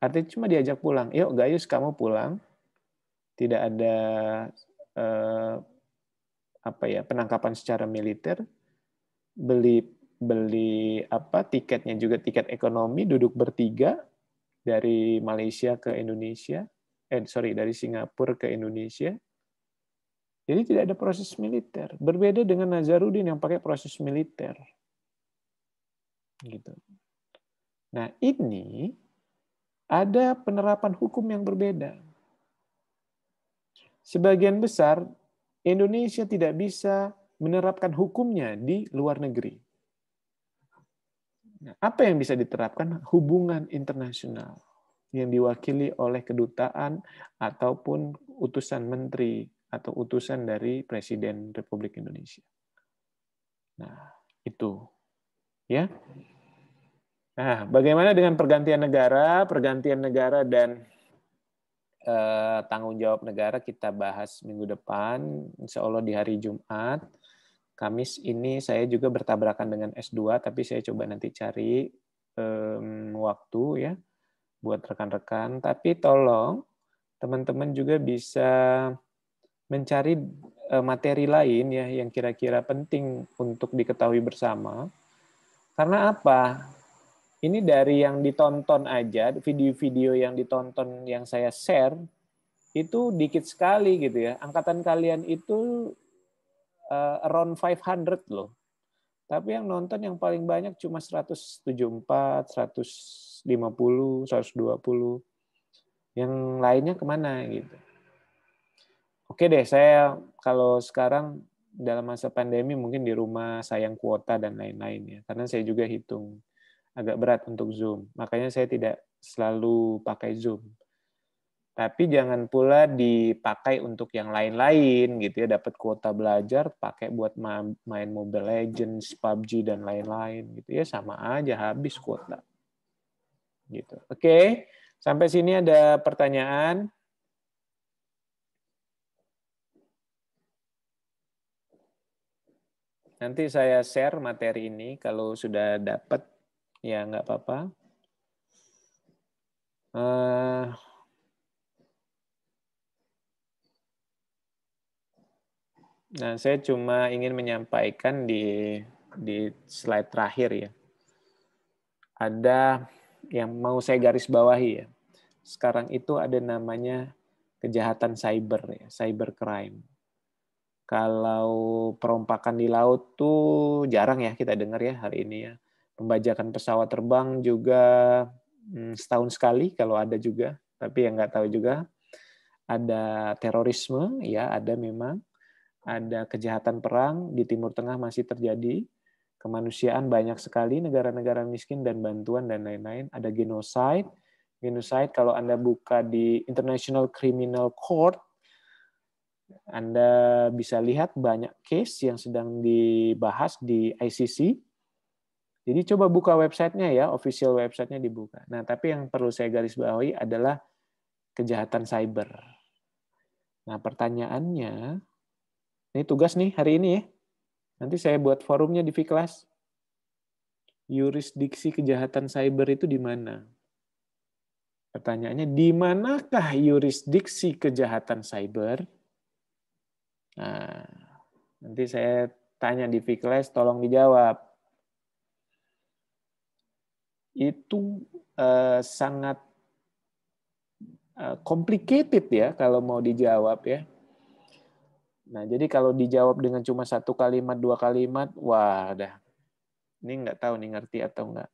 Artinya cuma diajak pulang. Yuk Gayus kamu pulang. Tidak ada eh, apa ya penangkapan secara militer. Beli beli apa tiketnya juga tiket ekonomi duduk bertiga dari Malaysia ke Indonesia eh sorry dari Singapura ke Indonesia jadi tidak ada proses militer. Berbeda dengan Nazarudin yang pakai proses militer. Gitu. Nah, ini ada penerapan hukum yang berbeda. Sebagian besar Indonesia tidak bisa menerapkan hukumnya di luar negeri. Nah, apa yang bisa diterapkan? Hubungan internasional yang diwakili oleh kedutaan ataupun utusan menteri atau utusan dari Presiden Republik Indonesia. Nah, itu. Ya. Nah, bagaimana dengan pergantian negara? Pergantian negara dan eh, tanggung jawab negara kita bahas minggu depan, insya Allah di hari Jumat. Kamis ini saya juga bertabrakan dengan S2, tapi saya coba nanti cari eh, waktu ya buat rekan-rekan. Tapi tolong teman-teman juga bisa mencari eh, materi lain ya yang kira-kira penting untuk diketahui bersama. Karena apa? Ini dari yang ditonton aja, video-video yang ditonton yang saya share itu dikit sekali gitu ya. Angkatan kalian itu uh, around 500 loh. Tapi yang nonton yang paling banyak cuma 174, 150, 120. Yang lainnya kemana gitu. Oke deh, saya kalau sekarang dalam masa pandemi mungkin di rumah sayang kuota dan lain-lain ya. Karena saya juga hitung agak berat untuk Zoom. Makanya saya tidak selalu pakai Zoom. Tapi jangan pula dipakai untuk yang lain-lain gitu ya, dapat kuota belajar pakai buat main Mobile Legends, PUBG dan lain-lain gitu ya, sama aja habis kuota. Gitu. Oke, sampai sini ada pertanyaan? Nanti saya share materi ini kalau sudah dapat ya nggak apa-apa. Uh, nah, saya cuma ingin menyampaikan di di slide terakhir ya. Ada yang mau saya garis bawahi ya. Sekarang itu ada namanya kejahatan cyber ya, cyber crime kalau perompakan di laut tuh jarang ya kita dengar ya hari ini ya. Pembajakan pesawat terbang juga hmm, setahun sekali kalau ada juga, tapi yang nggak tahu juga. Ada terorisme, ya ada memang. Ada kejahatan perang di Timur Tengah masih terjadi. Kemanusiaan banyak sekali negara-negara miskin dan bantuan dan lain-lain. Ada genosida, genocide kalau Anda buka di International Criminal Court anda bisa lihat banyak case yang sedang dibahas di ICC. Jadi coba buka websitenya ya, official websitenya dibuka. Nah, tapi yang perlu saya garis bawahi adalah kejahatan cyber. Nah, pertanyaannya, ini tugas nih hari ini ya. Nanti saya buat forumnya di Viklas. Yurisdiksi kejahatan cyber itu di mana? Pertanyaannya, di manakah yurisdiksi kejahatan cyber? Nah, nanti saya tanya di Vikles, tolong dijawab. Itu eh, sangat eh, complicated ya kalau mau dijawab ya. Nah, jadi kalau dijawab dengan cuma satu kalimat, dua kalimat, wah, dah. Ini nggak tahu nih ngerti atau nggak.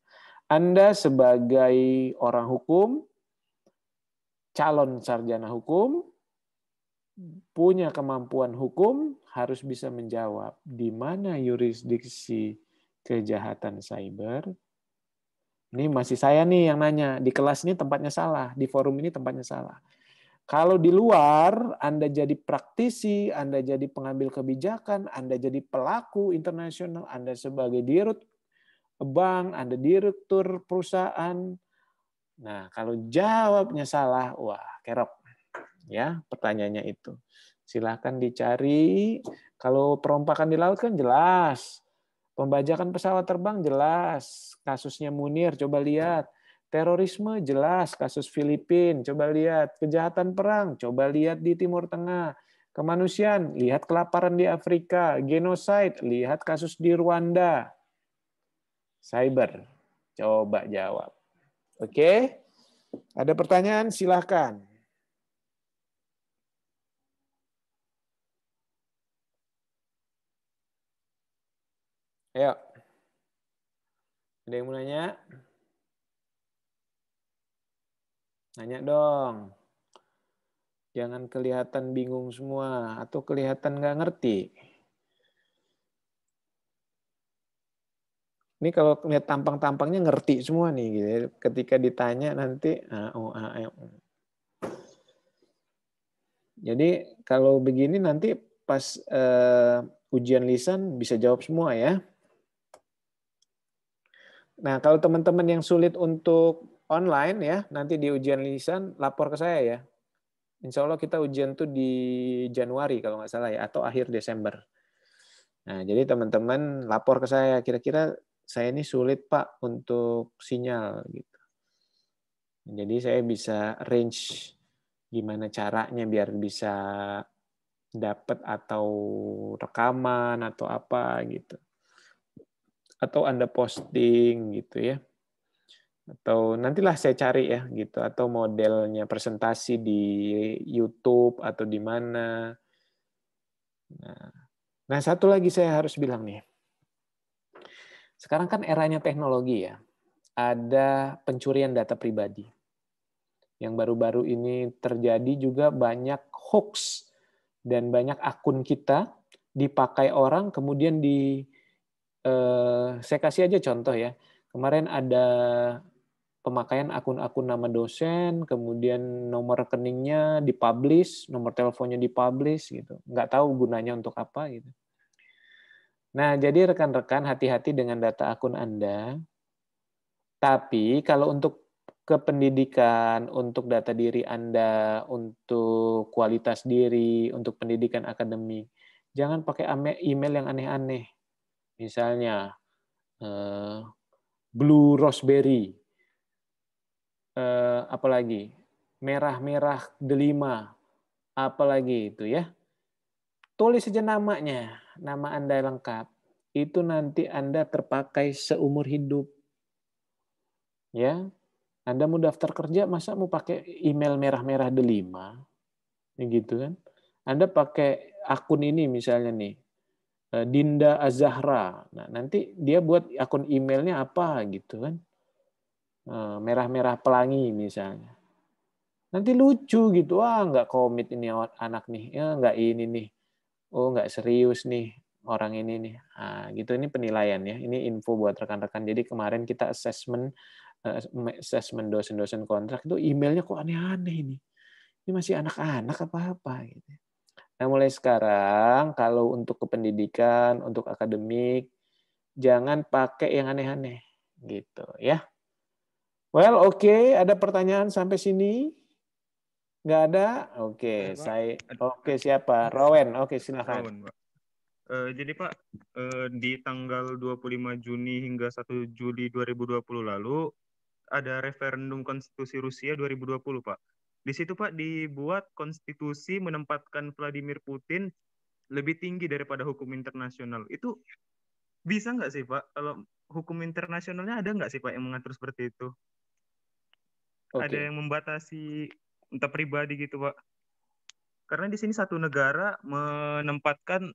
Anda sebagai orang hukum, calon sarjana hukum, punya kemampuan hukum harus bisa menjawab di mana yurisdiksi kejahatan cyber. Ini masih saya nih yang nanya, di kelas ini tempatnya salah, di forum ini tempatnya salah. Kalau di luar, Anda jadi praktisi, Anda jadi pengambil kebijakan, Anda jadi pelaku internasional, Anda sebagai dirut bank, Anda direktur perusahaan. Nah, kalau jawabnya salah, wah, kerok ya pertanyaannya itu. Silahkan dicari. Kalau perompakan di laut kan jelas. Pembajakan pesawat terbang jelas. Kasusnya Munir, coba lihat. Terorisme jelas, kasus Filipin, coba lihat. Kejahatan perang, coba lihat di Timur Tengah. Kemanusiaan, lihat kelaparan di Afrika. Genosite, lihat kasus di Rwanda. Cyber, coba jawab. Oke? Ada pertanyaan? Silahkan. Ayo. Ada yang mau nanya? Nanya dong. Jangan kelihatan bingung semua atau kelihatan nggak ngerti. Ini kalau lihat tampang-tampangnya ngerti semua nih, gitu. Ya. Ketika ditanya nanti, ah, oh, ah, ayo. Jadi kalau begini nanti pas uh, ujian lisan bisa jawab semua ya. Nah, kalau teman-teman yang sulit untuk online ya, nanti di ujian lisan lapor ke saya ya. Insya Allah kita ujian tuh di Januari kalau nggak salah ya, atau akhir Desember. Nah, jadi teman-teman lapor ke saya, kira-kira saya ini sulit Pak untuk sinyal gitu. Jadi saya bisa range gimana caranya biar bisa dapat atau rekaman atau apa gitu atau Anda posting gitu ya. Atau nantilah saya cari ya gitu atau modelnya presentasi di YouTube atau di mana. Nah, nah satu lagi saya harus bilang nih. Sekarang kan eranya teknologi ya. Ada pencurian data pribadi. Yang baru-baru ini terjadi juga banyak hoax dan banyak akun kita dipakai orang kemudian di Eh, saya kasih aja contoh ya. Kemarin ada pemakaian akun-akun nama dosen, kemudian nomor rekeningnya dipublish, nomor teleponnya dipublish gitu. Nggak tahu gunanya untuk apa gitu. Nah, jadi rekan-rekan hati-hati dengan data akun Anda. Tapi kalau untuk kependidikan, untuk data diri Anda, untuk kualitas diri, untuk pendidikan akademik, jangan pakai email yang aneh-aneh Misalnya eh, blue raspberry, eh, apalagi merah-merah delima, apalagi itu ya. Tulis saja namanya, nama Anda lengkap. Itu nanti Anda terpakai seumur hidup. Ya. Anda mau daftar kerja, masa mau pakai email merah-merah delima? gitu kan. Anda pakai akun ini misalnya nih, Eh, Dinda Azahra. nah, nanti dia buat akun emailnya apa gitu kan. Eh, merah-merah pelangi misalnya. Nanti lucu gitu, wah nggak komit ini anak nih, ya nggak ini nih, oh nggak serius nih orang ini nih. Nah, gitu ini penilaian ya, ini info buat rekan-rekan. Jadi kemarin kita assessment eh, assessment dosen-dosen kontrak itu emailnya kok aneh-aneh ini. Ini masih anak-anak apa-apa gitu. Nah, mulai sekarang kalau untuk kependidikan, untuk akademik, jangan pakai yang aneh-aneh gitu ya. Well, oke, okay. ada pertanyaan sampai sini? Nggak ada? Oke, okay. saya Oke, okay, siapa? Rowen. Oke, okay, silakan. Rowan, Pak. Uh, jadi Pak, uh, di tanggal 25 Juni hingga 1 Juli 2020 lalu ada referendum konstitusi Rusia 2020, Pak. Di situ Pak dibuat konstitusi menempatkan Vladimir Putin lebih tinggi daripada hukum internasional. Itu bisa nggak sih Pak? Kalau hukum internasionalnya ada nggak sih Pak yang mengatur seperti itu? Okay. Ada yang membatasi entah pribadi gitu Pak? Karena di sini satu negara menempatkan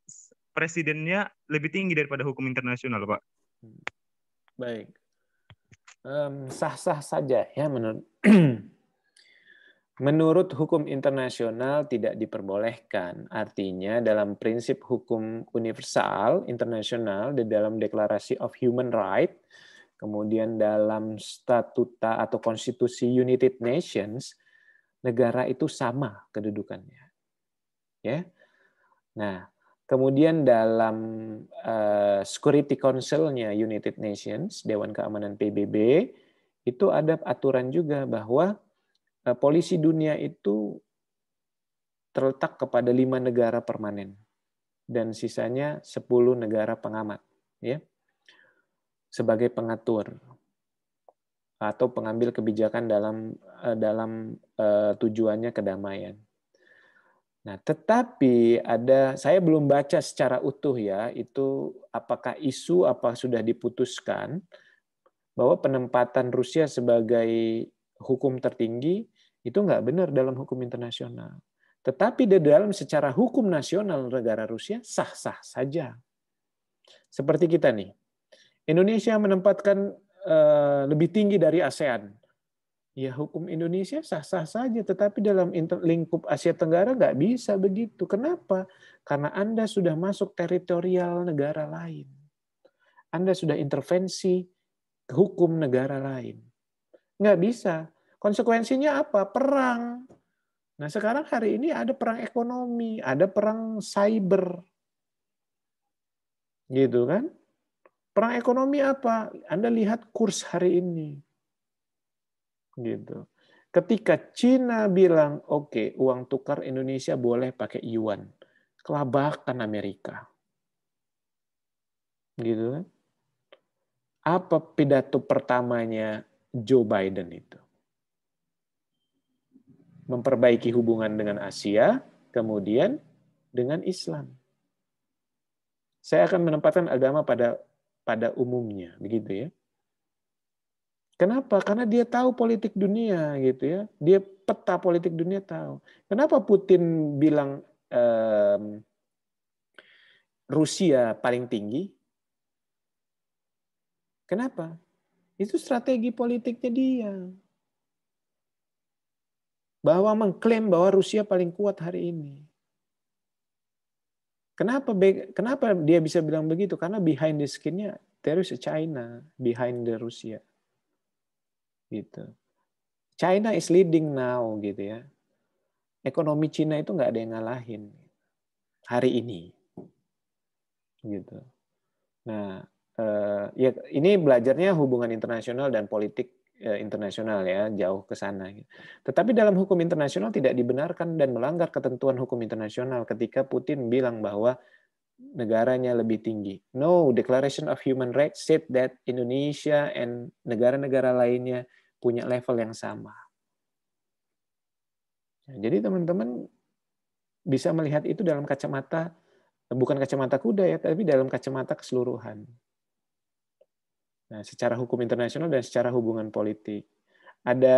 presidennya lebih tinggi daripada hukum internasional Pak. Hmm. Baik, sah-sah um, sah -sah saja ya menurut Menurut hukum internasional tidak diperbolehkan. Artinya dalam prinsip hukum universal internasional di dalam Deklarasi of Human Rights, kemudian dalam statuta atau konstitusi United Nations, negara itu sama kedudukannya. Ya. Nah, kemudian dalam uh, Security Council-nya United Nations, Dewan Keamanan PBB, itu ada aturan juga bahwa Nah, polisi dunia itu terletak kepada lima negara permanen dan sisanya 10 negara pengamat ya sebagai pengatur atau pengambil kebijakan dalam eh, dalam uh, tujuannya kedamaian. Nah, tetapi ada saya belum baca secara utuh ya itu apakah isu apa sudah diputuskan bahwa penempatan Rusia sebagai hukum tertinggi itu nggak benar dalam hukum internasional. Tetapi di dalam secara hukum nasional negara Rusia sah-sah saja. Seperti kita nih, Indonesia menempatkan eh, lebih tinggi dari ASEAN. Ya hukum Indonesia sah-sah saja, tetapi dalam lingkup Asia Tenggara nggak bisa begitu. Kenapa? Karena Anda sudah masuk teritorial negara lain. Anda sudah intervensi hukum negara lain. Nggak bisa. Konsekuensinya apa? Perang. Nah, sekarang hari ini ada perang ekonomi, ada perang cyber. Gitu kan? Perang ekonomi apa? Anda lihat kurs hari ini. Gitu. Ketika Cina bilang, oke, okay, uang tukar Indonesia boleh pakai yuan. Kelabakan Amerika. Gitu kan? Apa pidato pertamanya Joe Biden itu? memperbaiki hubungan dengan Asia, kemudian dengan Islam. Saya akan menempatkan agama pada pada umumnya, begitu ya. Kenapa? Karena dia tahu politik dunia, gitu ya. Dia peta politik dunia tahu. Kenapa Putin bilang um, Rusia paling tinggi? Kenapa? Itu strategi politiknya dia bahwa mengklaim bahwa Rusia paling kuat hari ini. Kenapa kenapa dia bisa bilang begitu? Karena behind the skinnya there is China behind the Rusia. Gitu. China is leading now gitu ya. Ekonomi Cina itu nggak ada yang ngalahin hari ini. Gitu. Nah, eh, ya ini belajarnya hubungan internasional dan politik Ya, internasional ya jauh ke sana. Gitu. Tetapi dalam hukum internasional tidak dibenarkan dan melanggar ketentuan hukum internasional ketika Putin bilang bahwa negaranya lebih tinggi. No, Declaration of Human Rights said that Indonesia and negara-negara lainnya punya level yang sama. Ya, jadi teman-teman bisa melihat itu dalam kacamata bukan kacamata kuda ya, tapi dalam kacamata keseluruhan. Nah, secara hukum internasional dan secara hubungan politik. Ada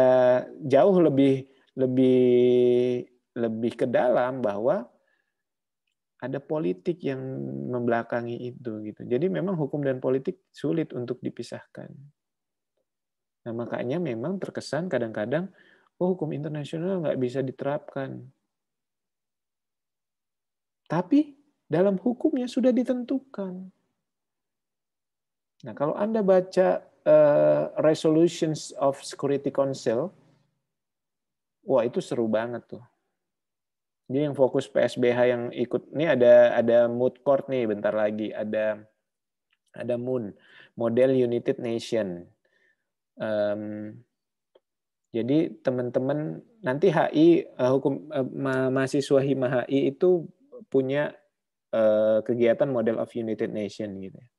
jauh lebih lebih lebih ke dalam bahwa ada politik yang membelakangi itu gitu. Jadi memang hukum dan politik sulit untuk dipisahkan. Nah makanya memang terkesan kadang-kadang oh hukum internasional nggak bisa diterapkan. Tapi dalam hukumnya sudah ditentukan. Nah, kalau Anda baca uh, resolutions of Security Council, wah itu seru banget tuh. Jadi yang fokus PSBH yang ikut ini ada ada mood court nih bentar lagi ada ada Moon model United Nation. Um, jadi teman-teman nanti HI uh, eh, hukum uh, mahasiswa Hima HI itu punya uh, kegiatan model of United Nation gitu. Ya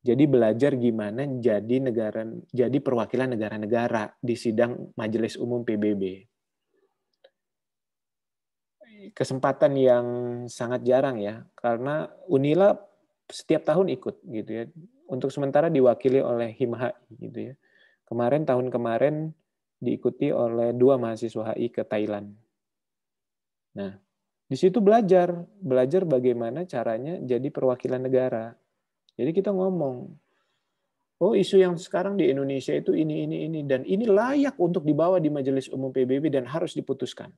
jadi belajar gimana jadi negara jadi perwakilan negara-negara di sidang Majelis Umum PBB. Kesempatan yang sangat jarang ya, karena Unila setiap tahun ikut gitu ya. Untuk sementara diwakili oleh Himha gitu ya. Kemarin tahun kemarin diikuti oleh dua mahasiswa HI ke Thailand. Nah, di situ belajar, belajar bagaimana caranya jadi perwakilan negara jadi kita ngomong, oh isu yang sekarang di Indonesia itu ini, ini, ini, dan ini layak untuk dibawa di Majelis Umum PBB dan harus diputuskan.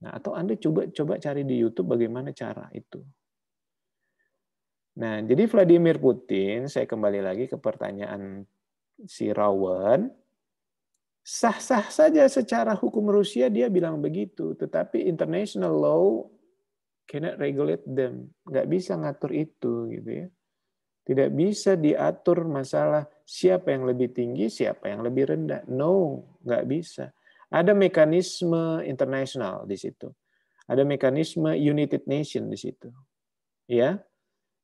Nah, atau Anda coba coba cari di YouTube bagaimana cara itu. Nah, jadi Vladimir Putin, saya kembali lagi ke pertanyaan si Rawan, sah-sah saja secara hukum Rusia dia bilang begitu, tetapi international law cannot regulate them. Nggak bisa ngatur itu, gitu ya. Tidak bisa diatur masalah siapa yang lebih tinggi, siapa yang lebih rendah. No, nggak bisa. Ada mekanisme internasional di situ. Ada mekanisme United Nation di situ. Ya,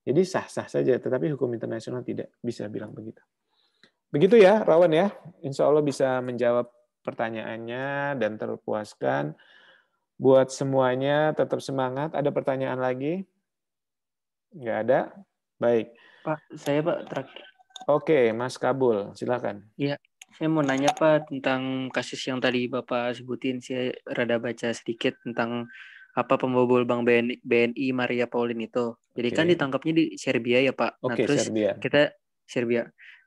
jadi sah-sah saja, tetapi hukum internasional tidak bisa bilang begitu. Begitu ya, Rawan ya. Insya Allah bisa menjawab pertanyaannya dan terpuaskan buat semuanya tetap semangat. Ada pertanyaan lagi? Nggak ada? Baik. Pak, saya Pak terakhir. Oke, Mas Kabul, silakan. Iya, saya mau nanya Pak tentang kasus yang tadi Bapak sebutin. Saya rada baca sedikit tentang apa pembobol Bank BNI, BNI Maria Pauline itu. Jadi okay. kan ditangkapnya di Serbia ya Pak. Nah, Oke, okay, terus Serbia. kita Serbia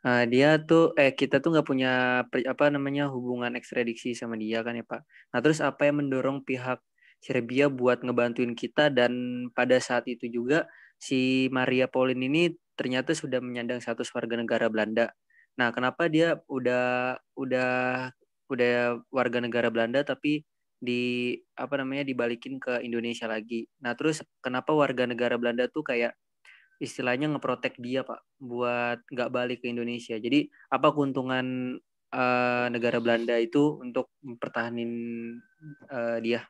uh, dia tuh eh kita tuh nggak punya apa namanya hubungan ekstradisi sama dia kan ya Pak. Nah terus apa yang mendorong pihak Serbia buat ngebantuin kita dan pada saat itu juga si Maria Pauline ini ternyata sudah menyandang status warga negara Belanda. Nah kenapa dia udah udah udah warga negara Belanda tapi di apa namanya dibalikin ke Indonesia lagi. Nah terus kenapa warga negara Belanda tuh kayak istilahnya ngeprotek dia pak buat nggak balik ke Indonesia jadi apa keuntungan uh, negara Belanda itu untuk mempertahankan uh, eh, dia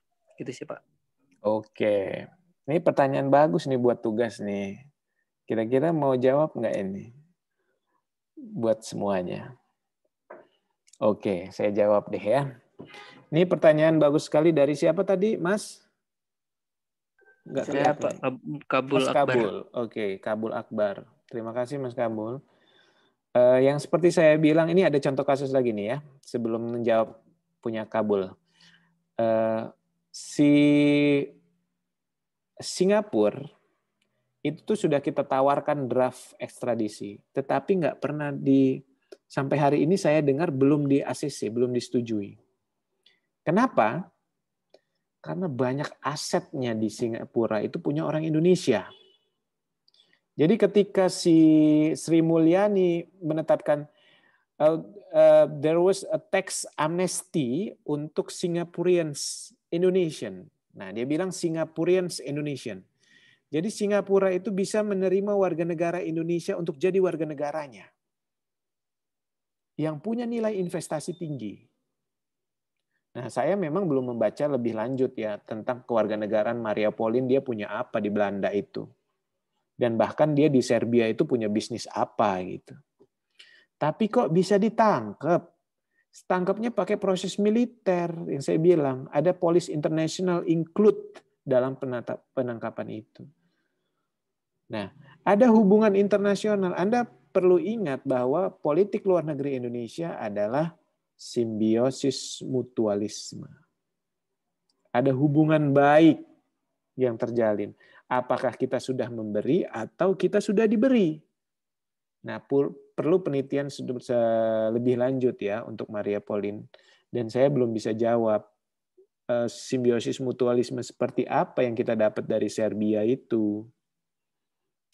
gitu sih pak oke ini pertanyaan bagus nih buat tugas nih kira-kira mau jawab nggak ini buat semuanya oke saya jawab deh ya ini pertanyaan bagus sekali dari siapa tadi mas Nggak kelihatan. Kabul Mas Akbar. Kabul. Oke, okay, Kabul Akbar. Terima kasih Mas Kabul. Uh, yang seperti saya bilang ini ada contoh kasus lagi nih ya. Sebelum menjawab punya Kabul. Uh, si Singapura itu tuh sudah kita tawarkan draft ekstradisi, tetapi nggak pernah di sampai hari ini saya dengar belum di ACC, belum disetujui. Kenapa? Karena banyak asetnya di Singapura itu punya orang Indonesia. Jadi ketika si Sri Mulyani menetapkan uh, uh, there was a tax amnesty untuk Singaporeans Indonesian. Nah, dia bilang Singaporeans Indonesian. Jadi Singapura itu bisa menerima warga negara Indonesia untuk jadi warga negaranya. Yang punya nilai investasi tinggi. Nah, saya memang belum membaca lebih lanjut ya tentang kewarganegaraan Maria Pauline dia punya apa di Belanda itu. Dan bahkan dia di Serbia itu punya bisnis apa gitu. Tapi kok bisa ditangkap? Tangkapnya pakai proses militer yang saya bilang. Ada polis internasional include dalam penangkapan itu. Nah, ada hubungan internasional. Anda perlu ingat bahwa politik luar negeri Indonesia adalah simbiosis mutualisme. Ada hubungan baik yang terjalin. Apakah kita sudah memberi atau kita sudah diberi? Nah, perlu penelitian lebih lanjut ya untuk Maria Pauline. Dan saya belum bisa jawab eh, simbiosis mutualisme seperti apa yang kita dapat dari Serbia itu.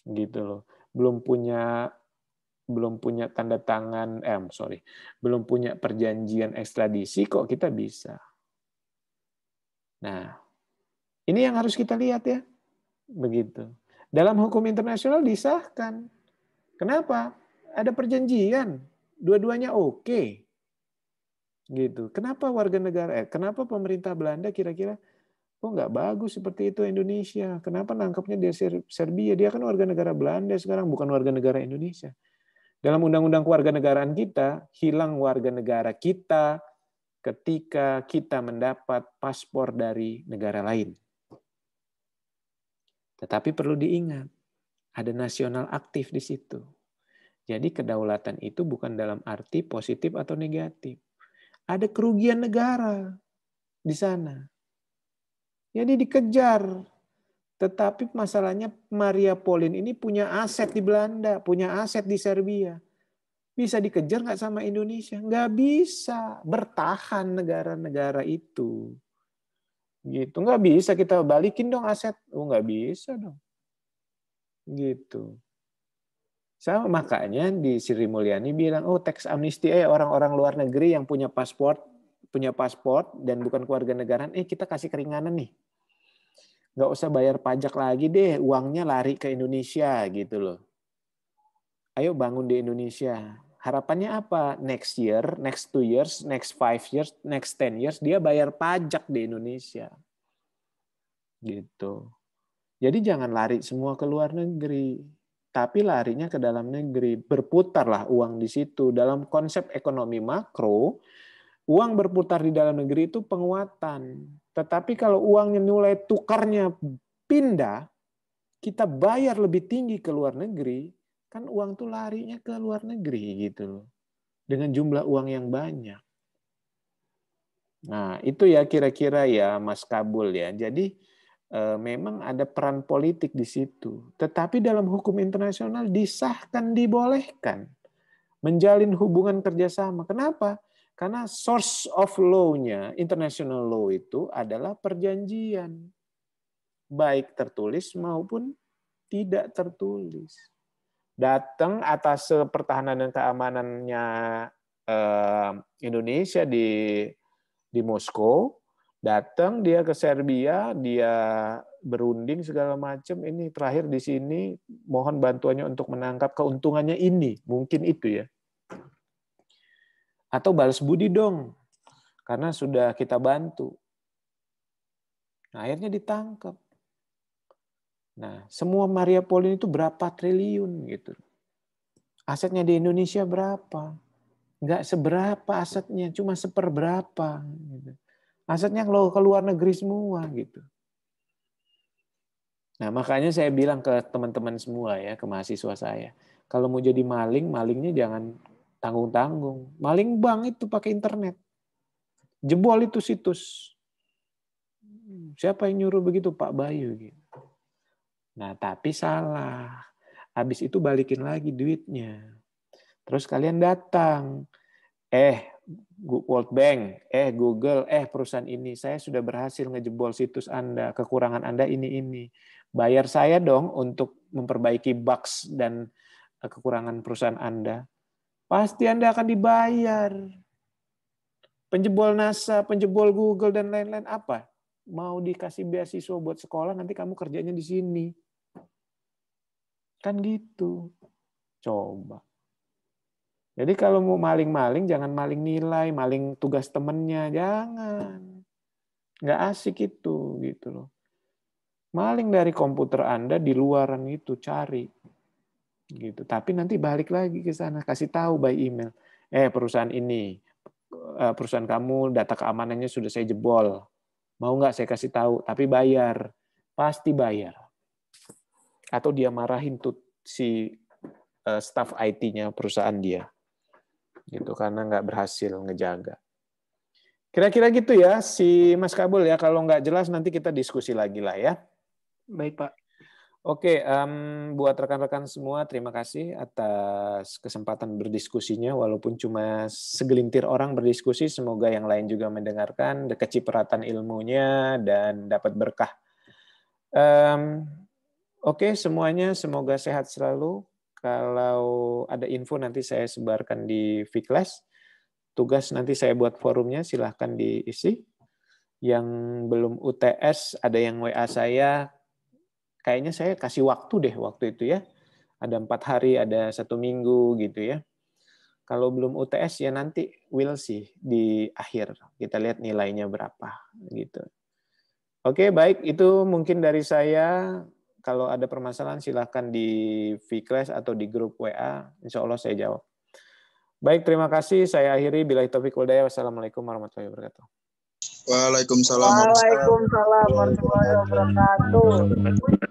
Gitu loh. Belum punya belum punya tanda tangan, eh sorry, belum punya perjanjian ekstradisi, kok kita bisa. Nah, ini yang harus kita lihat ya, begitu. Dalam hukum internasional disahkan. Kenapa? Ada perjanjian, dua-duanya oke, okay. gitu. Kenapa warga negara, eh, kenapa pemerintah Belanda kira-kira kok oh, nggak bagus seperti itu Indonesia? Kenapa nangkapnya dia Serbia? Dia kan warga negara Belanda sekarang, bukan warga negara Indonesia. Dalam undang-undang kewarganegaraan kita, hilang warga negara kita ketika kita mendapat paspor dari negara lain. Tetapi perlu diingat, ada nasional aktif di situ. Jadi kedaulatan itu bukan dalam arti positif atau negatif. Ada kerugian negara di sana. Jadi dikejar tetapi masalahnya Maria Pauline ini punya aset di Belanda, punya aset di Serbia. Bisa dikejar nggak sama Indonesia? Nggak bisa. Bertahan negara-negara itu. Gitu. Nggak bisa kita balikin dong aset. Oh, nggak bisa dong. Gitu. Sama makanya di Sri Mulyani bilang, oh teks amnesti eh orang-orang luar negeri yang punya paspor punya paspor dan bukan keluarga negaraan, eh kita kasih keringanan nih nggak usah bayar pajak lagi deh, uangnya lari ke Indonesia gitu loh. Ayo bangun di Indonesia. Harapannya apa? Next year, next two years, next five years, next ten years, dia bayar pajak di Indonesia. Gitu. Jadi jangan lari semua ke luar negeri, tapi larinya ke dalam negeri. Berputarlah uang di situ. Dalam konsep ekonomi makro, uang berputar di dalam negeri itu penguatan tetapi kalau uangnya nilai tukarnya pindah, kita bayar lebih tinggi ke luar negeri, kan uang tuh larinya ke luar negeri gitu loh. Dengan jumlah uang yang banyak. Nah, itu ya kira-kira ya Mas Kabul ya. Jadi e, memang ada peran politik di situ. Tetapi dalam hukum internasional disahkan, dibolehkan. Menjalin hubungan kerjasama. Kenapa? Karena source of law-nya, international law itu adalah perjanjian. Baik tertulis maupun tidak tertulis. Datang atas pertahanan dan keamanannya eh, Indonesia di di Moskow, datang dia ke Serbia, dia berunding segala macam ini terakhir di sini mohon bantuannya untuk menangkap keuntungannya ini, mungkin itu ya atau balas budi dong, karena sudah kita bantu. Nah, akhirnya ditangkap. Nah, semua Maria Polin itu berapa triliun gitu. Asetnya di Indonesia berapa? Nggak seberapa asetnya, cuma seperberapa. Gitu. Asetnya kalau ke luar negeri semua gitu. Nah, makanya saya bilang ke teman-teman semua ya, ke mahasiswa saya, kalau mau jadi maling, malingnya jangan tanggung-tanggung. Maling bank itu pakai internet. Jebol itu situs. Siapa yang nyuruh begitu? Pak Bayu. Gitu. Nah, tapi salah. Habis itu balikin lagi duitnya. Terus kalian datang. Eh, World Bank, eh Google, eh perusahaan ini, saya sudah berhasil ngejebol situs Anda, kekurangan Anda ini-ini. Bayar saya dong untuk memperbaiki bugs dan eh, kekurangan perusahaan Anda pasti Anda akan dibayar. Penjebol NASA, penjebol Google, dan lain-lain apa? Mau dikasih beasiswa buat sekolah, nanti kamu kerjanya di sini. Kan gitu. Coba. Jadi kalau mau maling-maling, jangan maling nilai, maling tugas temennya. Jangan. Nggak asik itu. gitu loh. Maling dari komputer Anda di luaran itu, cari gitu. Tapi nanti balik lagi ke sana kasih tahu by email. Eh perusahaan ini eh, perusahaan kamu data keamanannya sudah saya jebol. Mau nggak saya kasih tahu? Tapi bayar, pasti bayar. Atau dia marahin tuh si eh, staff IT-nya perusahaan dia, gitu karena nggak berhasil ngejaga. Kira-kira gitu ya si Mas Kabul ya. Kalau nggak jelas nanti kita diskusi lagi lah ya. Baik Pak. Oke, um, buat rekan-rekan semua, terima kasih atas kesempatan berdiskusinya. Walaupun cuma segelintir orang berdiskusi, semoga yang lain juga mendengarkan kecipratan ilmunya dan dapat berkah. Um, Oke, semuanya semoga sehat selalu. Kalau ada info nanti saya sebarkan di Vikles. Tugas nanti saya buat forumnya, silahkan diisi. Yang belum UTS, ada yang WA saya, kayaknya saya kasih waktu deh waktu itu ya. Ada empat hari, ada satu minggu gitu ya. Kalau belum UTS ya nanti will sih di akhir. Kita lihat nilainya berapa gitu. Oke baik itu mungkin dari saya. Kalau ada permasalahan silahkan di Vclass atau di grup WA. Insya Allah saya jawab. Baik, terima kasih. Saya akhiri. Bila topik wadaya. Wassalamualaikum warahmatullahi wabarakatuh. Waalaikumsalam. Waalaikumsalam warahmatullahi wabarakatuh.